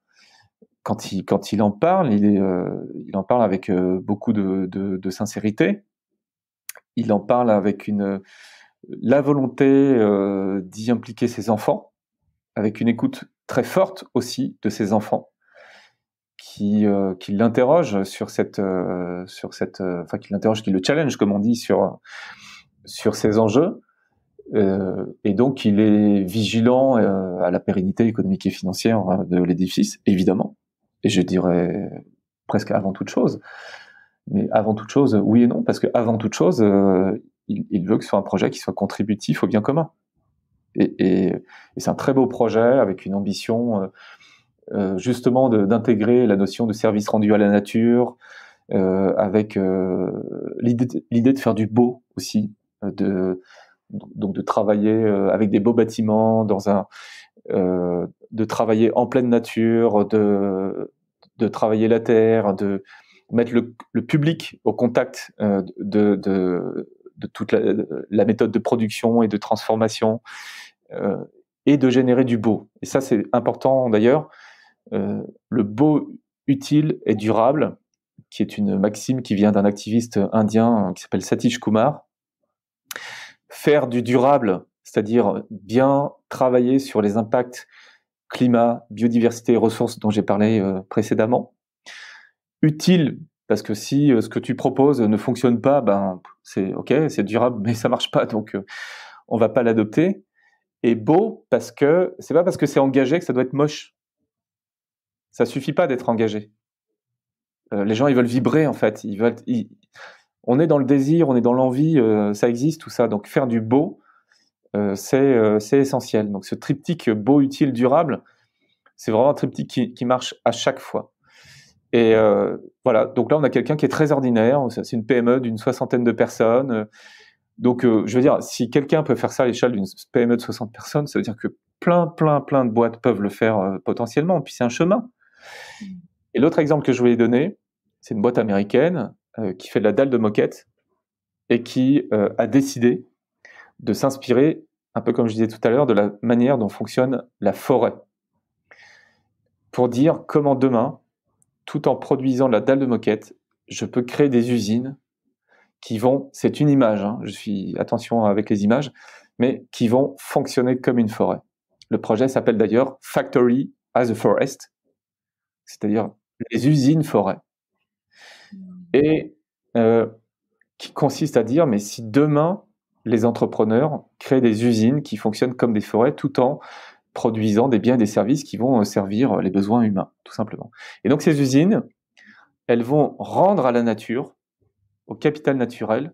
quand il, en parle, il, euh, en parle avec euh, beaucoup de, sincérité. Il en parle avec la volonté euh, d'y impliquer ses enfants, avec une écoute très forte aussi de ses enfants qui, qui l'interroge sur cette, qui qui le challenge comme on dit sur sur ces enjeux. et donc il est vigilant à la pérennité économique et financière hein, de l'édifice, évidemment. Et je dirais presque avant toute chose. Mais avant toute chose, oui et non, parce qu'avant toute chose, euh, il, veut que ce soit un projet qui soit contributif au bien commun. Et, c'est un très beau projet avec une ambition euh, euh, justement d'intégrer la notion de service rendu à la nature, avec l'idée de faire du beau aussi, de, donc de travailler avec des beaux bâtiments dans un euh, de travailler en pleine nature, de, de travailler la terre, de mettre le, public au contact euh, de, de, toute la, méthode de production et de transformation euh, et de générer du beau. Et ça, c'est important d'ailleurs. le beau utile et durable, qui est une maxime qui vient d'un activiste indien qui s'appelle Satish Kumar. Faire du durable c'est-à-dire bien travailler sur les impacts climat, biodiversité et ressources dont j'ai parlé euh, précédemment. Utile, parce que si euh, ce que tu proposes ne fonctionne pas, ben, c'est OK, c'est durable, mais ça marche pas, donc euh, on va pas l'adopter. Et beau, parce que c'est pas parce que c'est engagé que ça doit être moche. Ça suffit pas d'être engagé. les gens, ils veulent vibrer, en fait. Ils veulent, On est dans le désir, on est dans l'envie, ça existe, tout ça. Donc faire du beau, euh, euh, c'est essentiel. Donc ce triptyque beau, utile, durable, c'est vraiment un triptyque qui, marche à chaque fois. Et euh, voilà, donc là, on a quelqu'un qui est très ordinaire, c'est une PME d'une soixantaine de personnes. Donc, je veux dire, si quelqu'un peut faire ça à l'échelle d'une PME de 60 personnes, ça veut dire que plein, plein, plein de boîtes peuvent le faire potentiellement, puis c'est un chemin. Et l'autre exemple que je voulais donner, c'est une boîte américaine qui fait de la dalle de moquette et qui a décidé de s'inspirer, un peu comme je disais tout à l'heure, de la manière dont fonctionne la forêt, pour dire comment demain, tout en produisant la dalle de moquette, je peux créer des usines qui vont, c'est une image, hein, je suis attention avec les images, mais qui vont fonctionner comme une forêt. Le projet s'appelle d'ailleurs Factory as a Forest, c'est-à-dire les usines forêt. Et euh, qui consiste à dire, mais si demain, les entrepreneurs créent des usines qui fonctionnent comme des forêts tout en produisant des biens et des services qui vont euh, servir euh, les besoins humains, tout simplement. Et donc ces usines, elles vont rendre à la nature, au capital naturel,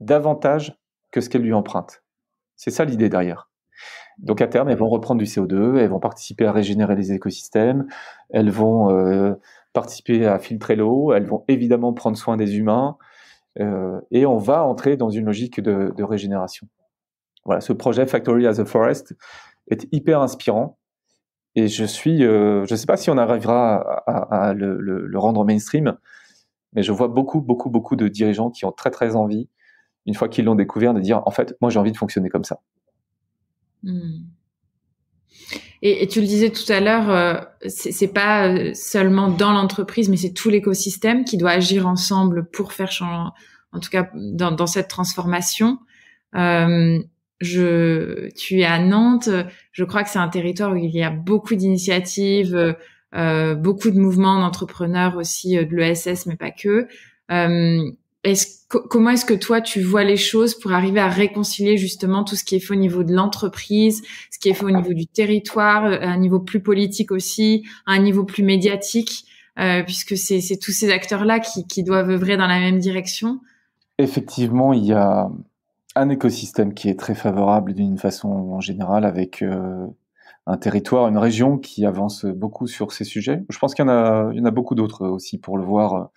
davantage que ce qu'elles lui empruntent. C'est ça l'idée derrière. Donc à terme, elles vont reprendre du CO2, elles vont participer à régénérer les écosystèmes, elles vont euh, participer à filtrer l'eau, elles vont évidemment prendre soin des humains, euh, et on va entrer dans une logique de, régénération. Voilà, ce projet Factory as a Forest est hyper inspirant. Et je suis, euh, je ne sais pas si on arrivera à, le, rendre mainstream, mais je vois beaucoup, beaucoup, beaucoup de dirigeants qui ont très, très envie, une fois qu'ils l'ont découvert, de dire en fait, moi j'ai envie de fonctionner comme ça. Hmm. Et, tu le disais tout à l'heure, euh, c'est pas euh, seulement dans l'entreprise, mais c'est tout l'écosystème qui doit agir ensemble pour faire changer, en tout cas dans, cette transformation. Euh, je, tu es à Nantes, je crois que c'est un territoire où il y a beaucoup d'initiatives, beaucoup de mouvements d'entrepreneurs aussi, de l'ESS, mais pas que comment est-ce que toi tu vois les choses pour arriver à réconcilier justement tout ce qui est fait au niveau de l'entreprise, ce qui est fait au niveau du territoire, euh, à un niveau plus politique aussi, à un niveau plus médiatique, euh, puisque c'est tous ces acteurs-là qui, doivent œuvrer dans la même direction Effectivement, il y a un écosystème qui est très favorable d'une façon en générale avec euh, un territoire, une région qui avance beaucoup sur ces sujets. Je pense qu'il y, en a beaucoup d'autres aussi pour le voir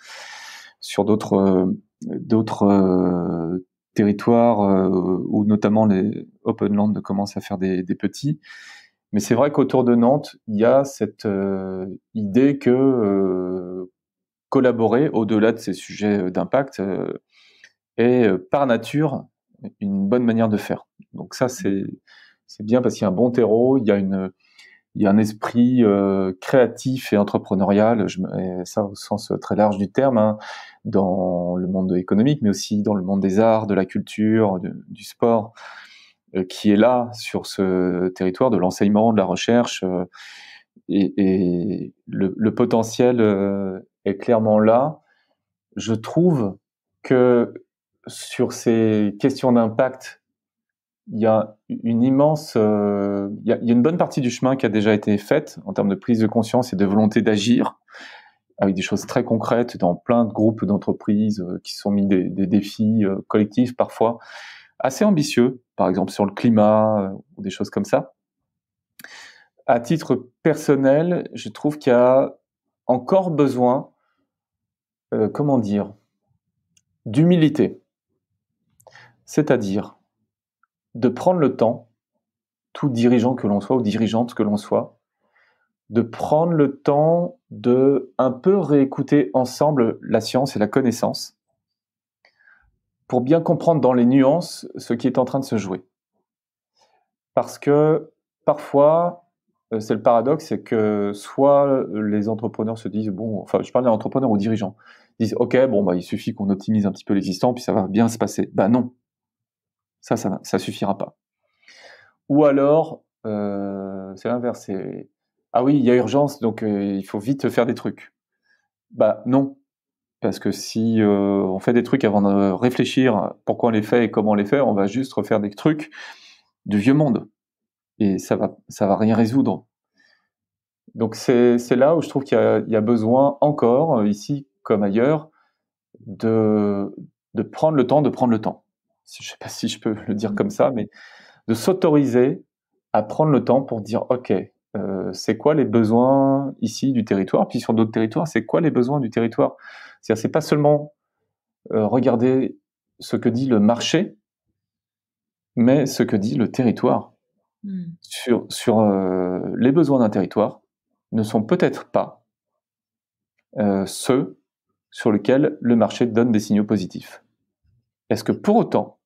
sur d'autres d'autres euh, territoires euh, où notamment les open land commencent à faire des, petits. Mais c'est vrai qu'autour de Nantes, il y a cette euh, idée que collaborer au-delà de ces sujets d'impact est par nature une bonne manière de faire. Donc ça, c'est bien parce qu'il y a un bon terreau, il y a une, il y a un esprit euh, créatif et entrepreneurial, je, ça au sens très large du terme, hein, dans le monde économique, mais aussi dans le monde des arts, de la culture, du sport, euh, qui est là sur ce territoire de l'enseignement, de la recherche. Euh, et, et le potentiel est clairement là. Je trouve que sur ces questions d'impact il y a une immense, euh, il, y a, une bonne partie du chemin qui a déjà été faite en termes de prise de conscience et de volonté d'agir avec des choses très concrètes dans plein de groupes d'entreprises euh, qui sont mis des, défis euh, collectifs parfois assez ambitieux, par exemple sur le climat ou des choses comme ça. À titre personnel, je trouve qu'il y a encore besoin, comment dire, d'humilité. C'est-à-dire, de prendre le temps, tout dirigeant que l'on soit ou dirigeante que l'on soit, de prendre le temps de un peu réécouter ensemble la science et la connaissance pour bien comprendre dans les nuances ce qui est en train de se jouer. Parce que parfois, euh, c'est le paradoxe, c'est que soit les entrepreneurs se disent, bon, enfin je parle d'entrepreneurs ou dirigeants, disent, ok, bon, bah, il suffit qu'on optimise un petit peu l'existant, puis ça va bien se passer. Ben non, ça, ça, ça suffira pas. Ou alors, euh, c'est l'inverse. Ah oui, il y a urgence, donc euh, il faut vite faire des trucs. Bah non, parce que si euh, on fait des trucs avant de réfléchir pourquoi on les fait et comment on les fait, on va juste refaire des trucs du vieux monde et ça va ça va rien résoudre. Donc c'est là où je trouve qu'il y, a besoin encore ici comme ailleurs de prendre le temps de prendre le temps je ne sais pas si je peux le dire mmh. comme ça, mais de s'autoriser à prendre le temps pour dire, OK, euh, c'est quoi les besoins ici du territoire, puis sur d'autres territoires, c'est quoi les besoins du territoire C'est-à-dire, pas seulement euh, regarder ce que dit le marché, mais ce que dit le territoire. Mmh. Sur, sur euh, les besoins d'un territoire ne sont peut-être pas ceux sur lesquels le marché donne des signaux positifs. Est-ce que pour autant,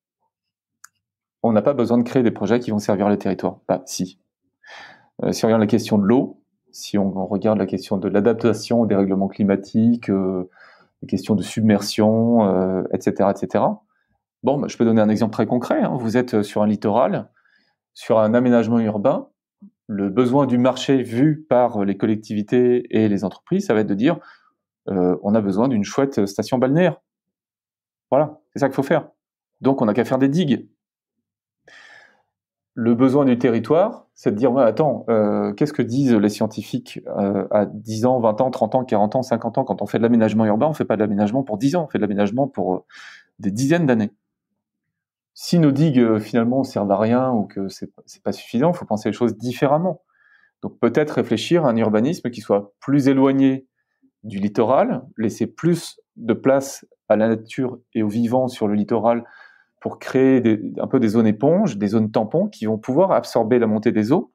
on n'a pas besoin de créer des projets qui vont servir les territoires. Bah si. Euh, si on regarde la question de l'eau, si on, regarde la question de l'adaptation des règlements climatiques, euh, les questions de submersion, etc., euh, etc. Bon, bah, je peux donner un exemple très concret. Hein. Vous êtes sur un littoral, sur un aménagement urbain. Le besoin du marché vu par les collectivités et les entreprises, ça va être de dire on a besoin d'une chouette station balnéaire. Voilà, c'est ça qu'il faut faire. Donc on n'a qu'à faire des digues le besoin du territoire, c'est de dire, attends, euh, qu'est-ce que disent les scientifiques euh, à 10 ans, 20 ans, 30 ans, 40 ans, 50 ans, quand on fait de l'aménagement urbain, on ne fait pas de l'aménagement pour 10 ans, on fait de l'aménagement pour euh, des dizaines d'années. Si nos digues, finalement, servent à rien ou que c'est n'est pas suffisant, il faut penser les choses différemment. Donc peut-être réfléchir à un urbanisme qui soit plus éloigné du littoral, laisser plus de place à la nature et aux vivants sur le littoral, pour créer un peu des zones éponges, des zones tampons qui vont pouvoir absorber la montée des eaux.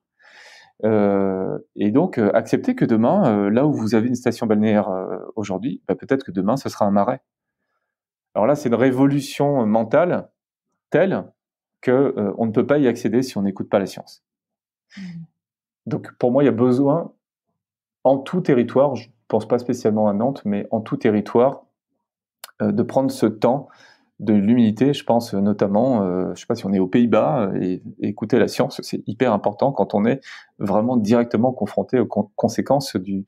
Euh, et donc euh, accepter que demain, euh, là où vous avez une station balnéaire aujourd'hui, bah, peut-être que demain ce sera un marais. Alors là, c'est une révolution mentale telle que on ne peut pas y accéder si on n'écoute pas la science. Mmh. Donc pour moi, il y a besoin en tout territoire, je ne pense pas spécialement à Nantes, mais en tout territoire, de prendre ce temps de l'humilité, je pense euh, notamment, euh, je ne sais pas si on est aux Pays-Bas, euh, et, écouter la science, c'est hyper important quand on est vraiment directement confronté aux conséquences du,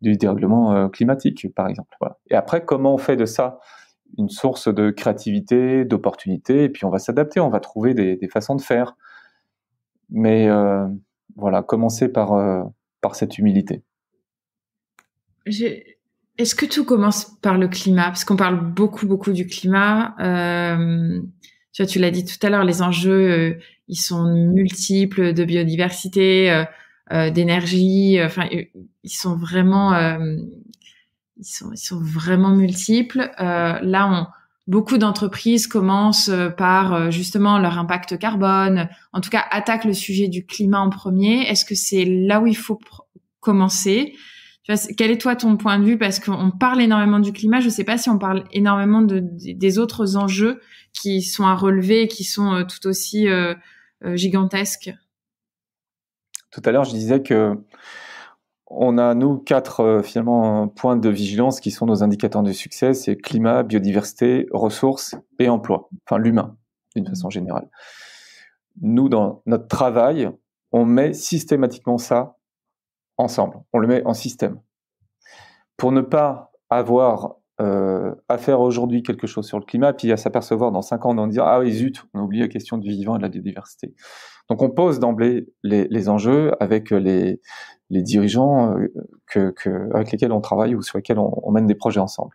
dérèglement climatique, par exemple. Et après, comment on fait de ça une source de créativité, d'opportunité, et puis on va s'adapter, on va trouver des, façons de faire. Mais voilà, commencer par, par cette humilité. Est-ce que tout commence par le climat Parce qu'on parle beaucoup, beaucoup du climat. Euh, tu vois, tu l'as dit tout à l'heure, les enjeux, euh, ils sont multiples de biodiversité, euh, euh, d'énergie. Enfin, ils sont vraiment, ils sont, sont vraiment multiples. là, on, beaucoup d'entreprises commencent par justement leur impact carbone. En tout cas, attaquent le sujet du climat en premier. Est-ce que c'est là où il faut commencer quel est toi ton point de vue Parce qu'on parle énormément du climat. Je ne sais pas si on parle énormément des autres enjeux qui sont à relever, qui sont euh, tout aussi euh, euh, gigantesques. Tout à l'heure, je disais que on a, nous, quatre finalement points de vigilance qui sont nos indicateurs de succès. C'est climat, biodiversité, ressources et emploi. Enfin, l'humain, d'une façon générale. Nous, dans notre travail, on met systématiquement ça ensemble, on le met en système. Pour ne pas avoir euh, à faire aujourd'hui quelque chose sur le climat, puis à s'apercevoir dans cinq ans d'en dire Ah oui, zut, on a oublié la question du vivant et de la biodiversité. Donc on pose d'emblée les, enjeux avec les, dirigeants euh, avec lesquels on travaille ou sur lesquels on, mène des projets ensemble.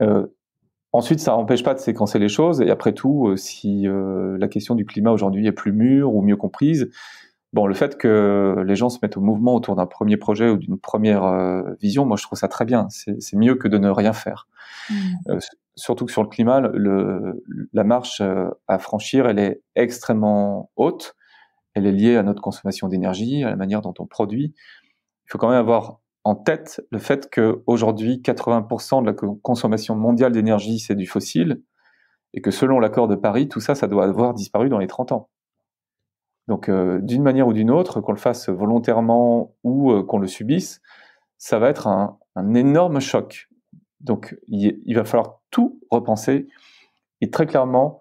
Euh, ensuite, ça n'empêche pas de séquencer les choses. Et après tout, si la question du climat aujourd'hui est plus mûre ou mieux comprise, Bon, le fait que les gens se mettent au mouvement autour d'un premier projet ou d'une première euh, vision, moi je trouve ça très bien. C'est mieux que de ne rien faire. Mmh. Euh, surtout que sur le climat, la marche euh, à franchir, elle est extrêmement haute. Elle est liée à notre consommation d'énergie, à la manière dont on produit. Il faut quand même avoir en tête le fait qu'aujourd'hui, 80% de la consommation mondiale d'énergie, c'est du fossile, et que selon l'accord de Paris, tout ça, ça doit avoir disparu dans les 30 ans. Donc, euh, d'une manière ou d'une autre, qu'on le fasse volontairement ou euh, qu'on le subisse, ça va être un, énorme choc. Donc, il, va falloir tout repenser. Et très clairement,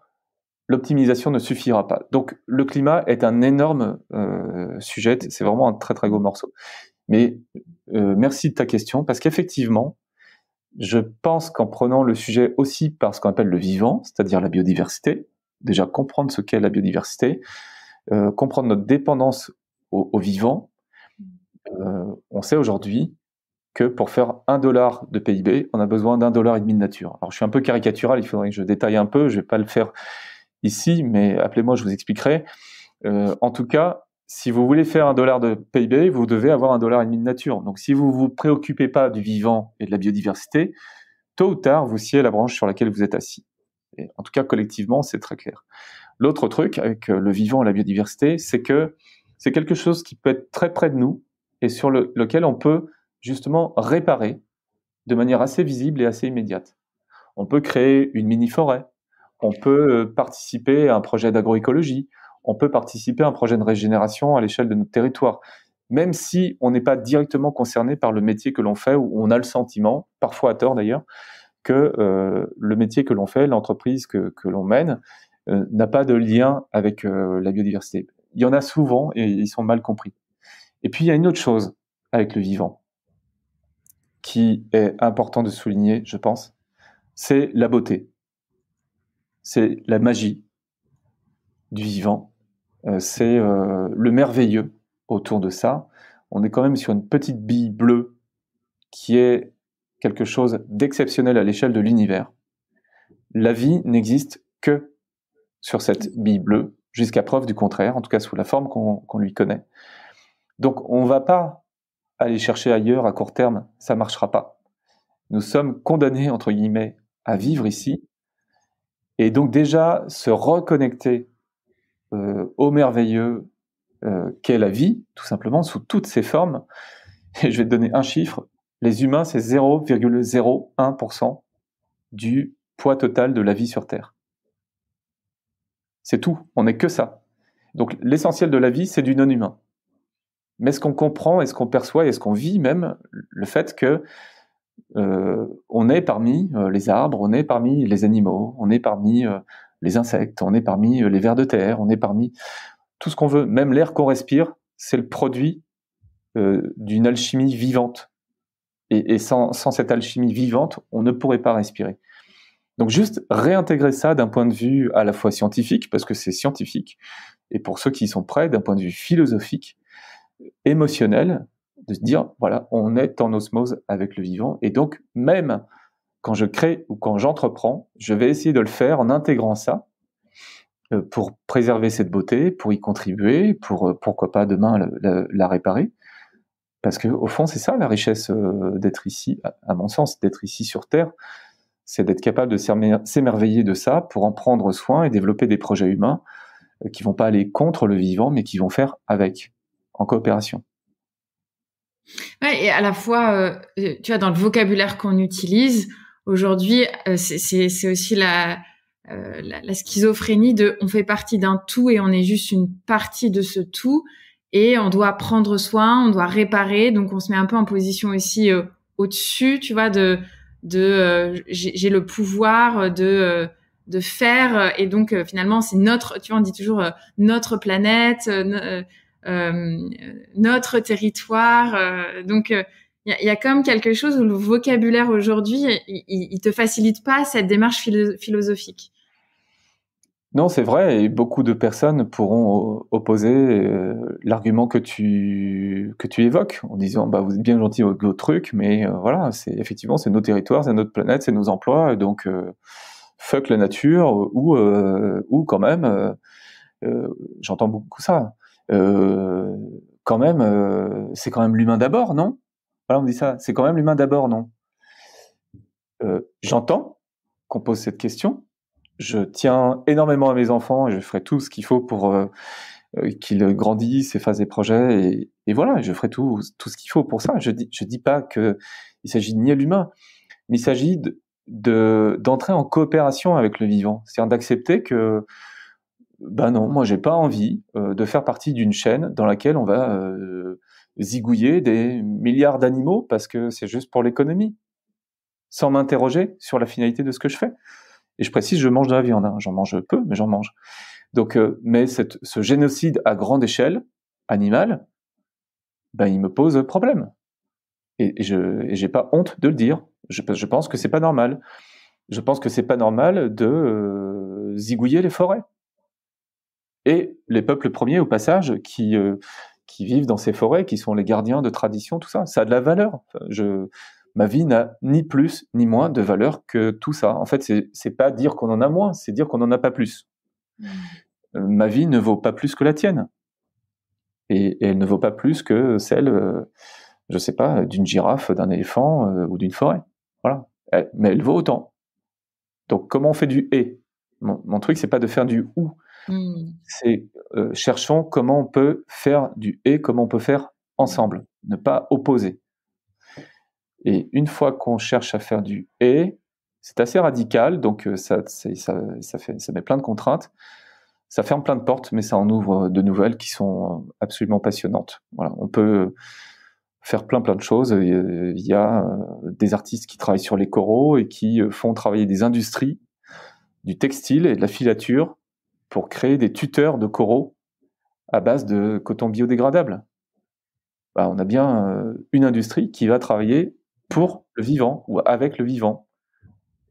l'optimisation ne suffira pas. Donc, le climat est un énorme euh, sujet. C'est vraiment un très, très gros morceau. Mais merci de ta question, parce qu'effectivement, je pense qu'en prenant le sujet aussi par ce qu'on appelle le vivant, c'est-à-dire la biodiversité, déjà comprendre ce qu'est la biodiversité, euh, comprendre notre dépendance au, vivant, euh, on sait aujourd'hui que pour faire un dollar de PIB, on a besoin d'un dollar et demi de nature. Alors je suis un peu caricatural, il faudrait que je détaille un peu, je ne vais pas le faire ici, mais appelez-moi, je vous expliquerai. Euh, en tout cas, si vous voulez faire un dollar de PIB, vous devez avoir un dollar et demi de nature. Donc si vous vous préoccupez pas du vivant et de la biodiversité, tôt ou tard, vous sciez la branche sur laquelle vous êtes assis. Et en tout cas, collectivement, c'est très clair. L'autre truc avec euh, le vivant et la biodiversité, c'est que c'est quelque chose qui peut être très près de nous et sur lequel on peut justement réparer de manière assez visible et assez immédiate. On peut créer une mini-forêt, on peut euh, participer à un projet d'agroécologie, on peut participer à un projet de régénération à l'échelle de notre territoire, même si on n'est pas directement concerné par le métier que l'on fait, ou on a le sentiment, parfois à tort d'ailleurs, que euh, le métier que l'on fait, l'entreprise que l'on mène, euh, n'a pas de lien avec euh, la biodiversité. Il y en a souvent et ils sont mal compris. Et puis il y a une autre chose avec le vivant qui est important de souligner, je pense, c'est la beauté, c'est la magie du vivant, euh, c'est le merveilleux autour de ça. On est quand même sur une petite bille bleue qui est quelque chose d'exceptionnel à l'échelle de l'univers. La vie n'existe que sur cette bille bleue, jusqu'à preuve du contraire, en tout cas sous la forme qu'on lui connaît. Donc on ne va pas aller chercher ailleurs à court terme, ça ne marchera pas. Nous sommes condamnés, entre guillemets, à vivre ici. Et donc déjà, se reconnecter euh, au merveilleux euh, qu'est la vie, tout simplement, sous toutes ses formes. Et je vais te donner un chiffre. Les humains, c'est 0,01% du poids total de la vie sur Terre. C'est tout, on n'est que ça. Donc l'essentiel de la vie, c'est du non-humain. Mais est-ce qu'on comprend, est-ce qu'on perçoit, est-ce qu'on vit même le fait que euh, on est parmi euh, les arbres, on est parmi les animaux, on est parmi euh, les insectes, on est parmi les vers de terre, on est parmi tout ce qu'on veut, même l'air qu'on respire, c'est le produit d'une alchimie vivante. Et, sans, cette alchimie vivante, on ne pourrait pas respirer. Donc juste réintégrer ça d'un point de vue à la fois scientifique, parce que c'est scientifique, et pour ceux qui y sont prêts, d'un point de vue philosophique, émotionnel, de se dire, voilà, on est en osmose avec le vivant, et donc même quand je crée ou quand j'entreprends, je vais essayer de le faire en intégrant ça euh, pour préserver cette beauté, pour y contribuer, pour euh, pourquoi pas demain la, la réparer. Parce que au fond, c'est ça la richesse euh, d'être ici, à mon sens, d'être ici sur Terre, c'est d'être capable de s'émerveiller de ça pour en prendre soin et développer des projets humains euh, qui vont pas aller contre le vivant, mais qui vont faire avec, en coopération. Ouais, et à la fois, euh, euh, tu vois, dans le vocabulaire qu'on utilise aujourd'hui, c'est aussi la, la, schizophrénie de on fait partie d'un tout et on est juste une partie de ce tout et on doit prendre soin, on doit réparer, donc on se met un peu en position aussi au-dessus, tu vois, de de euh, j'ai le pouvoir de euh, de faire et donc euh, finalement c'est notre tu vois on dit toujours notre planète notre territoire donc il y, y, a comme quelque chose où le vocabulaire aujourd'hui, il, ne te facilite pas cette démarche philosophique. Non, c'est vrai, et beaucoup de personnes pourront opposer euh, l'argument que tu, que tu évoques en disant bah, vous êtes bien gentil avec truc, mais euh, voilà, c'est effectivement, c'est nos territoires, c'est notre planète, c'est nos emplois, donc euh, fuck la nature, ou, ou quand même, j'entends beaucoup ça, quand même, c'est quand même l'humain d'abord, non Voilà, on dit ça, c'est quand même l'humain d'abord, non J'entends qu'on pose cette question, je tiens énormément à mes enfants et je ferai tout ce qu'il faut pour euh, euh, qu'ils grandissent et fassent des projets. Et, voilà, je ferai tout, ce qu'il faut pour ça. Je ne dis, je dis pas qu'il s'agit de nier l'humain, mais il s'agit de, d'entrer en coopération avec le vivant. C'est-à-dire d'accepter que, ben non, moi, j'ai pas envie euh, de faire partie d'une chaîne dans laquelle on va zigouiller des milliards d'animaux parce que c'est juste pour l'économie, sans m'interroger sur la finalité de ce que je fais. Et je précise, je mange de la viande. Hein. J'en mange peu, mais j'en mange. Donc, euh, mais cette, ce génocide à grande échelle animal, ben, il me pose problème. Et, je n'ai pas honte de le dire. Je, je pense que c'est pas normal. Je pense que c'est pas normal de euh, zigouiller les forêts. Et les peuples premiers, au passage, qui, euh, qui vivent dans ces forêts, qui sont les gardiens de tradition, tout ça, ça a de la valeur. je, ma vie n'a ni plus ni moins de valeur que tout ça. En fait, c'est pas dire qu'on en a moins, c'est dire qu'on n'en a pas plus. Hmm. Euh, ma vie ne vaut pas plus que la tienne. Et, elle ne vaut pas plus que celle, je euh, je sais pas, d'une girafe, d'un éléphant euh, ou d'une forêt. Voilà. mais elle vaut autant. Donc, comment on fait du et mon, mon, truc, c'est pas de faire du ou. Hmm. C'est cherchant cherchons comment on peut faire du et, comment on peut faire ensemble, ne pas opposer. Et une fois qu'on cherche à faire du et, c'est assez radical, donc euh, ça, ça, ça, fait, ça met plein de contraintes. Ça ferme plein de portes, mais ça en ouvre euh, de nouvelles qui sont euh, absolument passionnantes. Voilà, on peut faire plein plein de choses. Il y a des artistes qui travaillent sur les coraux et qui font travailler des industries, du textile et de la filature pour créer des tuteurs de coraux à base de coton biodégradable. Bah, on a bien une industrie qui va travailler pour le vivant ou avec le vivant.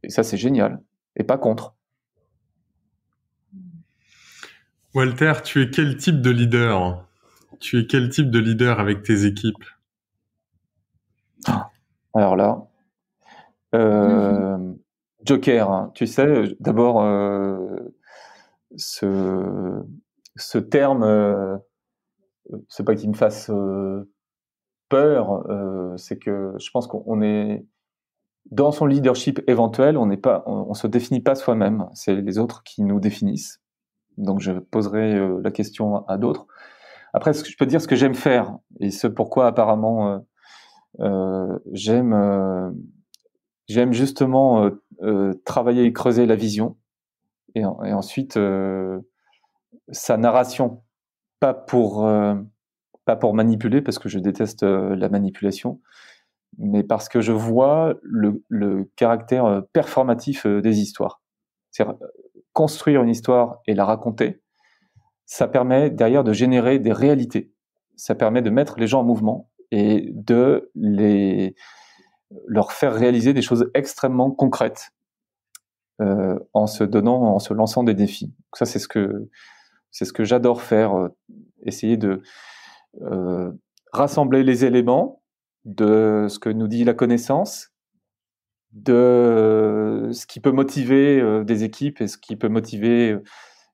Et ça, c'est génial. Et pas contre. Walter, tu es quel type de leader Tu es quel type de leader avec tes équipes ah, Alors là, euh, Joker, hein. tu sais, d'abord, euh, ce, ce terme, euh, c'est pas qu'il me fasse peur, euh, c'est que je pense qu'on est dans son leadership éventuel, on n'est pas, on, se définit pas soi-même. C'est les autres qui nous définissent. Donc je poserai euh, la question à d'autres. Après, ce que je peux dire, ce que j'aime faire et ce pourquoi apparemment euh, j'aime, j'aime justement travailler et creuser la vision et, et ensuite sa narration, pas pour pas pour manipuler, parce que je déteste euh, la manipulation, mais parce que je vois le, le caractère euh, performatif euh, des histoires. cest construire une histoire et la raconter, ça permet derrière de générer des réalités. Ça permet de mettre les gens en mouvement et de les, leur faire réaliser des choses extrêmement concrètes en se donnant, en se lançant des défis. ça, c'est ce que c'est ce que j'adore faire, essayer de euh, rassembler les éléments de ce que nous dit la connaissance, de ce qui peut motiver euh, des équipes et ce qui peut motiver euh,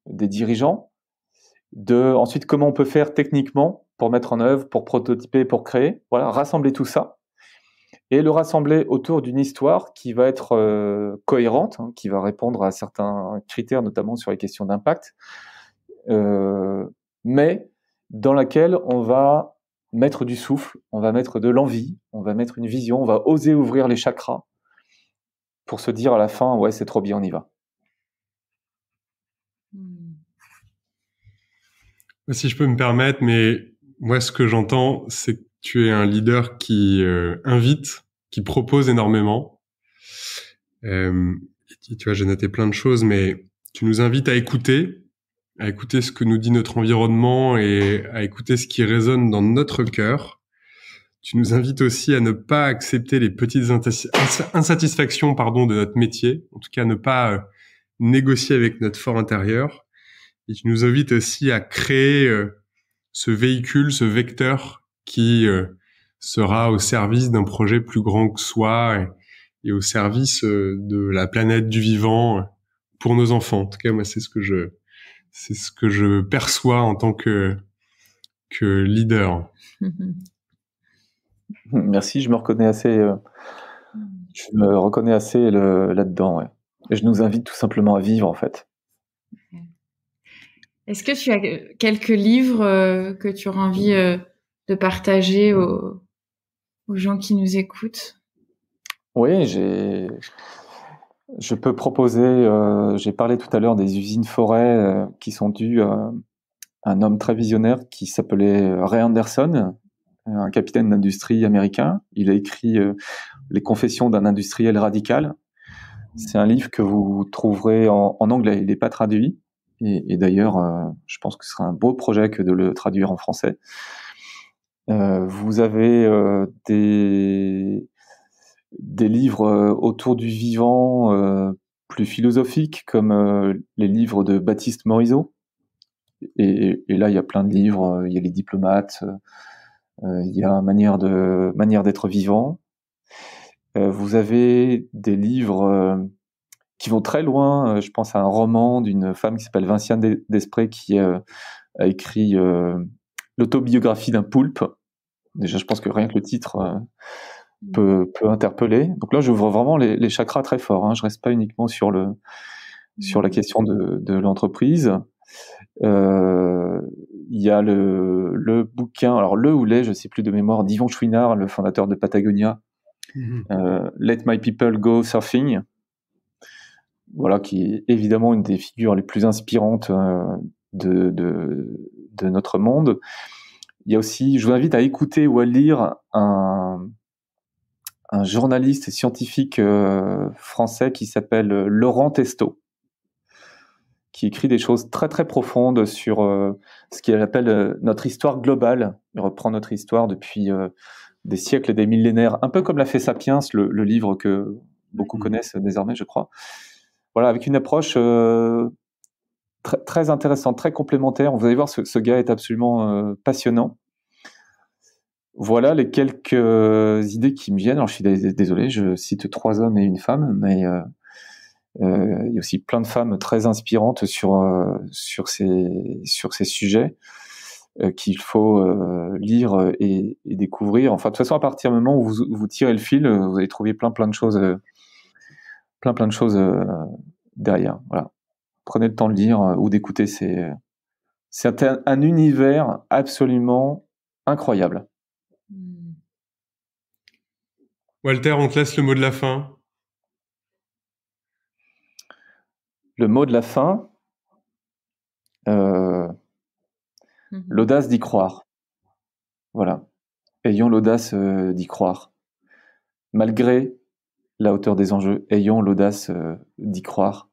des dirigeants, de ensuite comment on peut faire techniquement pour mettre en œuvre, pour prototyper, pour créer, voilà, rassembler tout ça et le rassembler autour d'une histoire qui va être cohérente, hein, qui va répondre à certains critères, notamment sur les questions d'impact, mais dans laquelle on va mettre du souffle, on va mettre de l'envie, on va mettre une vision, on va oser ouvrir les chakras pour se dire à la fin, ouais, c'est trop bien, on y va. Hmm. Si je peux me permettre, mais moi, ce que j'entends, c'est que tu es un leader qui euh, invite, qui propose énormément. Euh, tu vois, j'ai noté plein de choses, mais tu nous invites à écouter, à écouter ce que nous dit notre environnement et à écouter ce qui résonne dans notre cœur. Tu nous invites aussi à ne pas accepter les petites insatisfactions pardon, de notre métier, en tout cas à ne pas euh, négocier avec notre fort intérieur. Et tu nous invites aussi à créer euh, ce véhicule, ce vecteur qui euh, sera au service d'un projet plus grand que soi et, au service de la planète du vivant pour nos enfants. En tout cas, moi, c'est ce que je, c'est ce que je perçois en tant que, leader. [LAUGHS] Merci, je me reconnais assez, euh, je me reconnais assez là-dedans. je nous invite tout simplement à vivre en fait. Est-ce que tu as quelques livres euh, que tu auras envie euh, de partager aux, gens qui nous écoutent Oui, j'ai je peux proposer, euh, j'ai parlé tout à l'heure des usines forêts euh, qui sont dues à un homme très visionnaire qui s'appelait euh, Ray Anderson, un capitaine d'industrie américain. Il a écrit Les confessions d'un industriel radical. C'est un livre que vous trouverez en, anglais, il n'est pas traduit. Et, et d'ailleurs, je pense que ce sera un beau projet que de le traduire en français. vous avez des des livres euh, autour du vivant euh, plus philosophiques, comme euh, les livres de Baptiste Morisot. Et, et, là, il y a plein de livres, il y a les diplomates, il y a manière de manière d'être vivant. vous avez des livres qui vont très loin. Je pense à un roman d'une femme qui s'appelle Vinciane Desprez qui a écrit l'autobiographie d'un poulpe. Déjà, je pense que rien que le titre peut, interpeller. Donc là, j'ouvre vraiment les, chakras très fort. Hein. Je reste pas uniquement sur le sur la question de, l'entreprise. Euh, il y a le, le, bouquin, alors le ou les, je sais plus de mémoire, d'Yvon Chouinard, le fondateur de Patagonia, mhm. euh, Let My People Go Surfing, voilà, qui est évidemment une des figures les plus inspirantes euh, de, de, de, notre monde. Il y a aussi, je vous invite à écouter ou à lire un, un journaliste et scientifique euh, français qui s'appelle euh, Laurent Testo, qui écrit des choses très très profondes sur euh, ce qu'il appelle notre histoire globale. Il reprend notre histoire depuis des siècles et des millénaires, un peu comme l'a fait Sapiens, le, livre que beaucoup mmh. connaissent désormais, je crois. Voilà, avec une approche très, intéressante, très complémentaire. Vous allez voir, ce gars est absolument passionnant. Voilà les quelques euh, idées qui me viennent. Alors, je suis désolé, je cite trois hommes et une femme, mais euh, euh, il y a aussi plein de femmes très inspirantes sur, sur, ces, sur ces sujets qu'il faut lire et, découvrir. Enfin, de toute façon, à partir du moment où vous, tirez le fil, vous allez trouver plein plein de choses, plein plein de choses derrière. Voilà. Prenez le temps de lire ou d'écouter. C'est un, un univers absolument incroyable. Walter, on te laisse le mot de la fin. Le mot de la fin, euh, mhm. l'audace d'y croire. Voilà. Ayons l'audace euh, d'y croire. Malgré la hauteur des enjeux, ayons l'audace euh, d'y croire.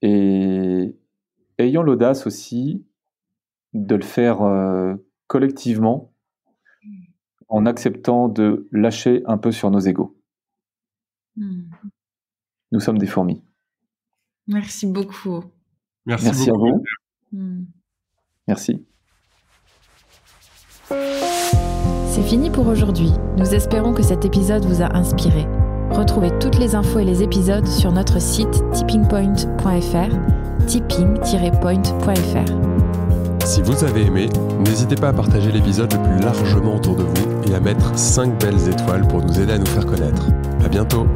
Et ayons l'audace aussi de le faire collectivement en acceptant de lâcher un peu sur nos égaux. Hmm. Nous sommes des fourmis. Merci beaucoup. Merci, à vous. Hmm. Merci. C'est fini pour aujourd'hui. Nous espérons que cet épisode vous a inspiré. Retrouvez toutes les infos et les épisodes sur notre site tippingpoint.fr, tipping-point.fr. Si vous avez aimé, n'hésitez pas à partager l'épisode le plus largement autour de vous à mettre 5 belles étoiles pour nous aider à nous faire connaître. À bientôt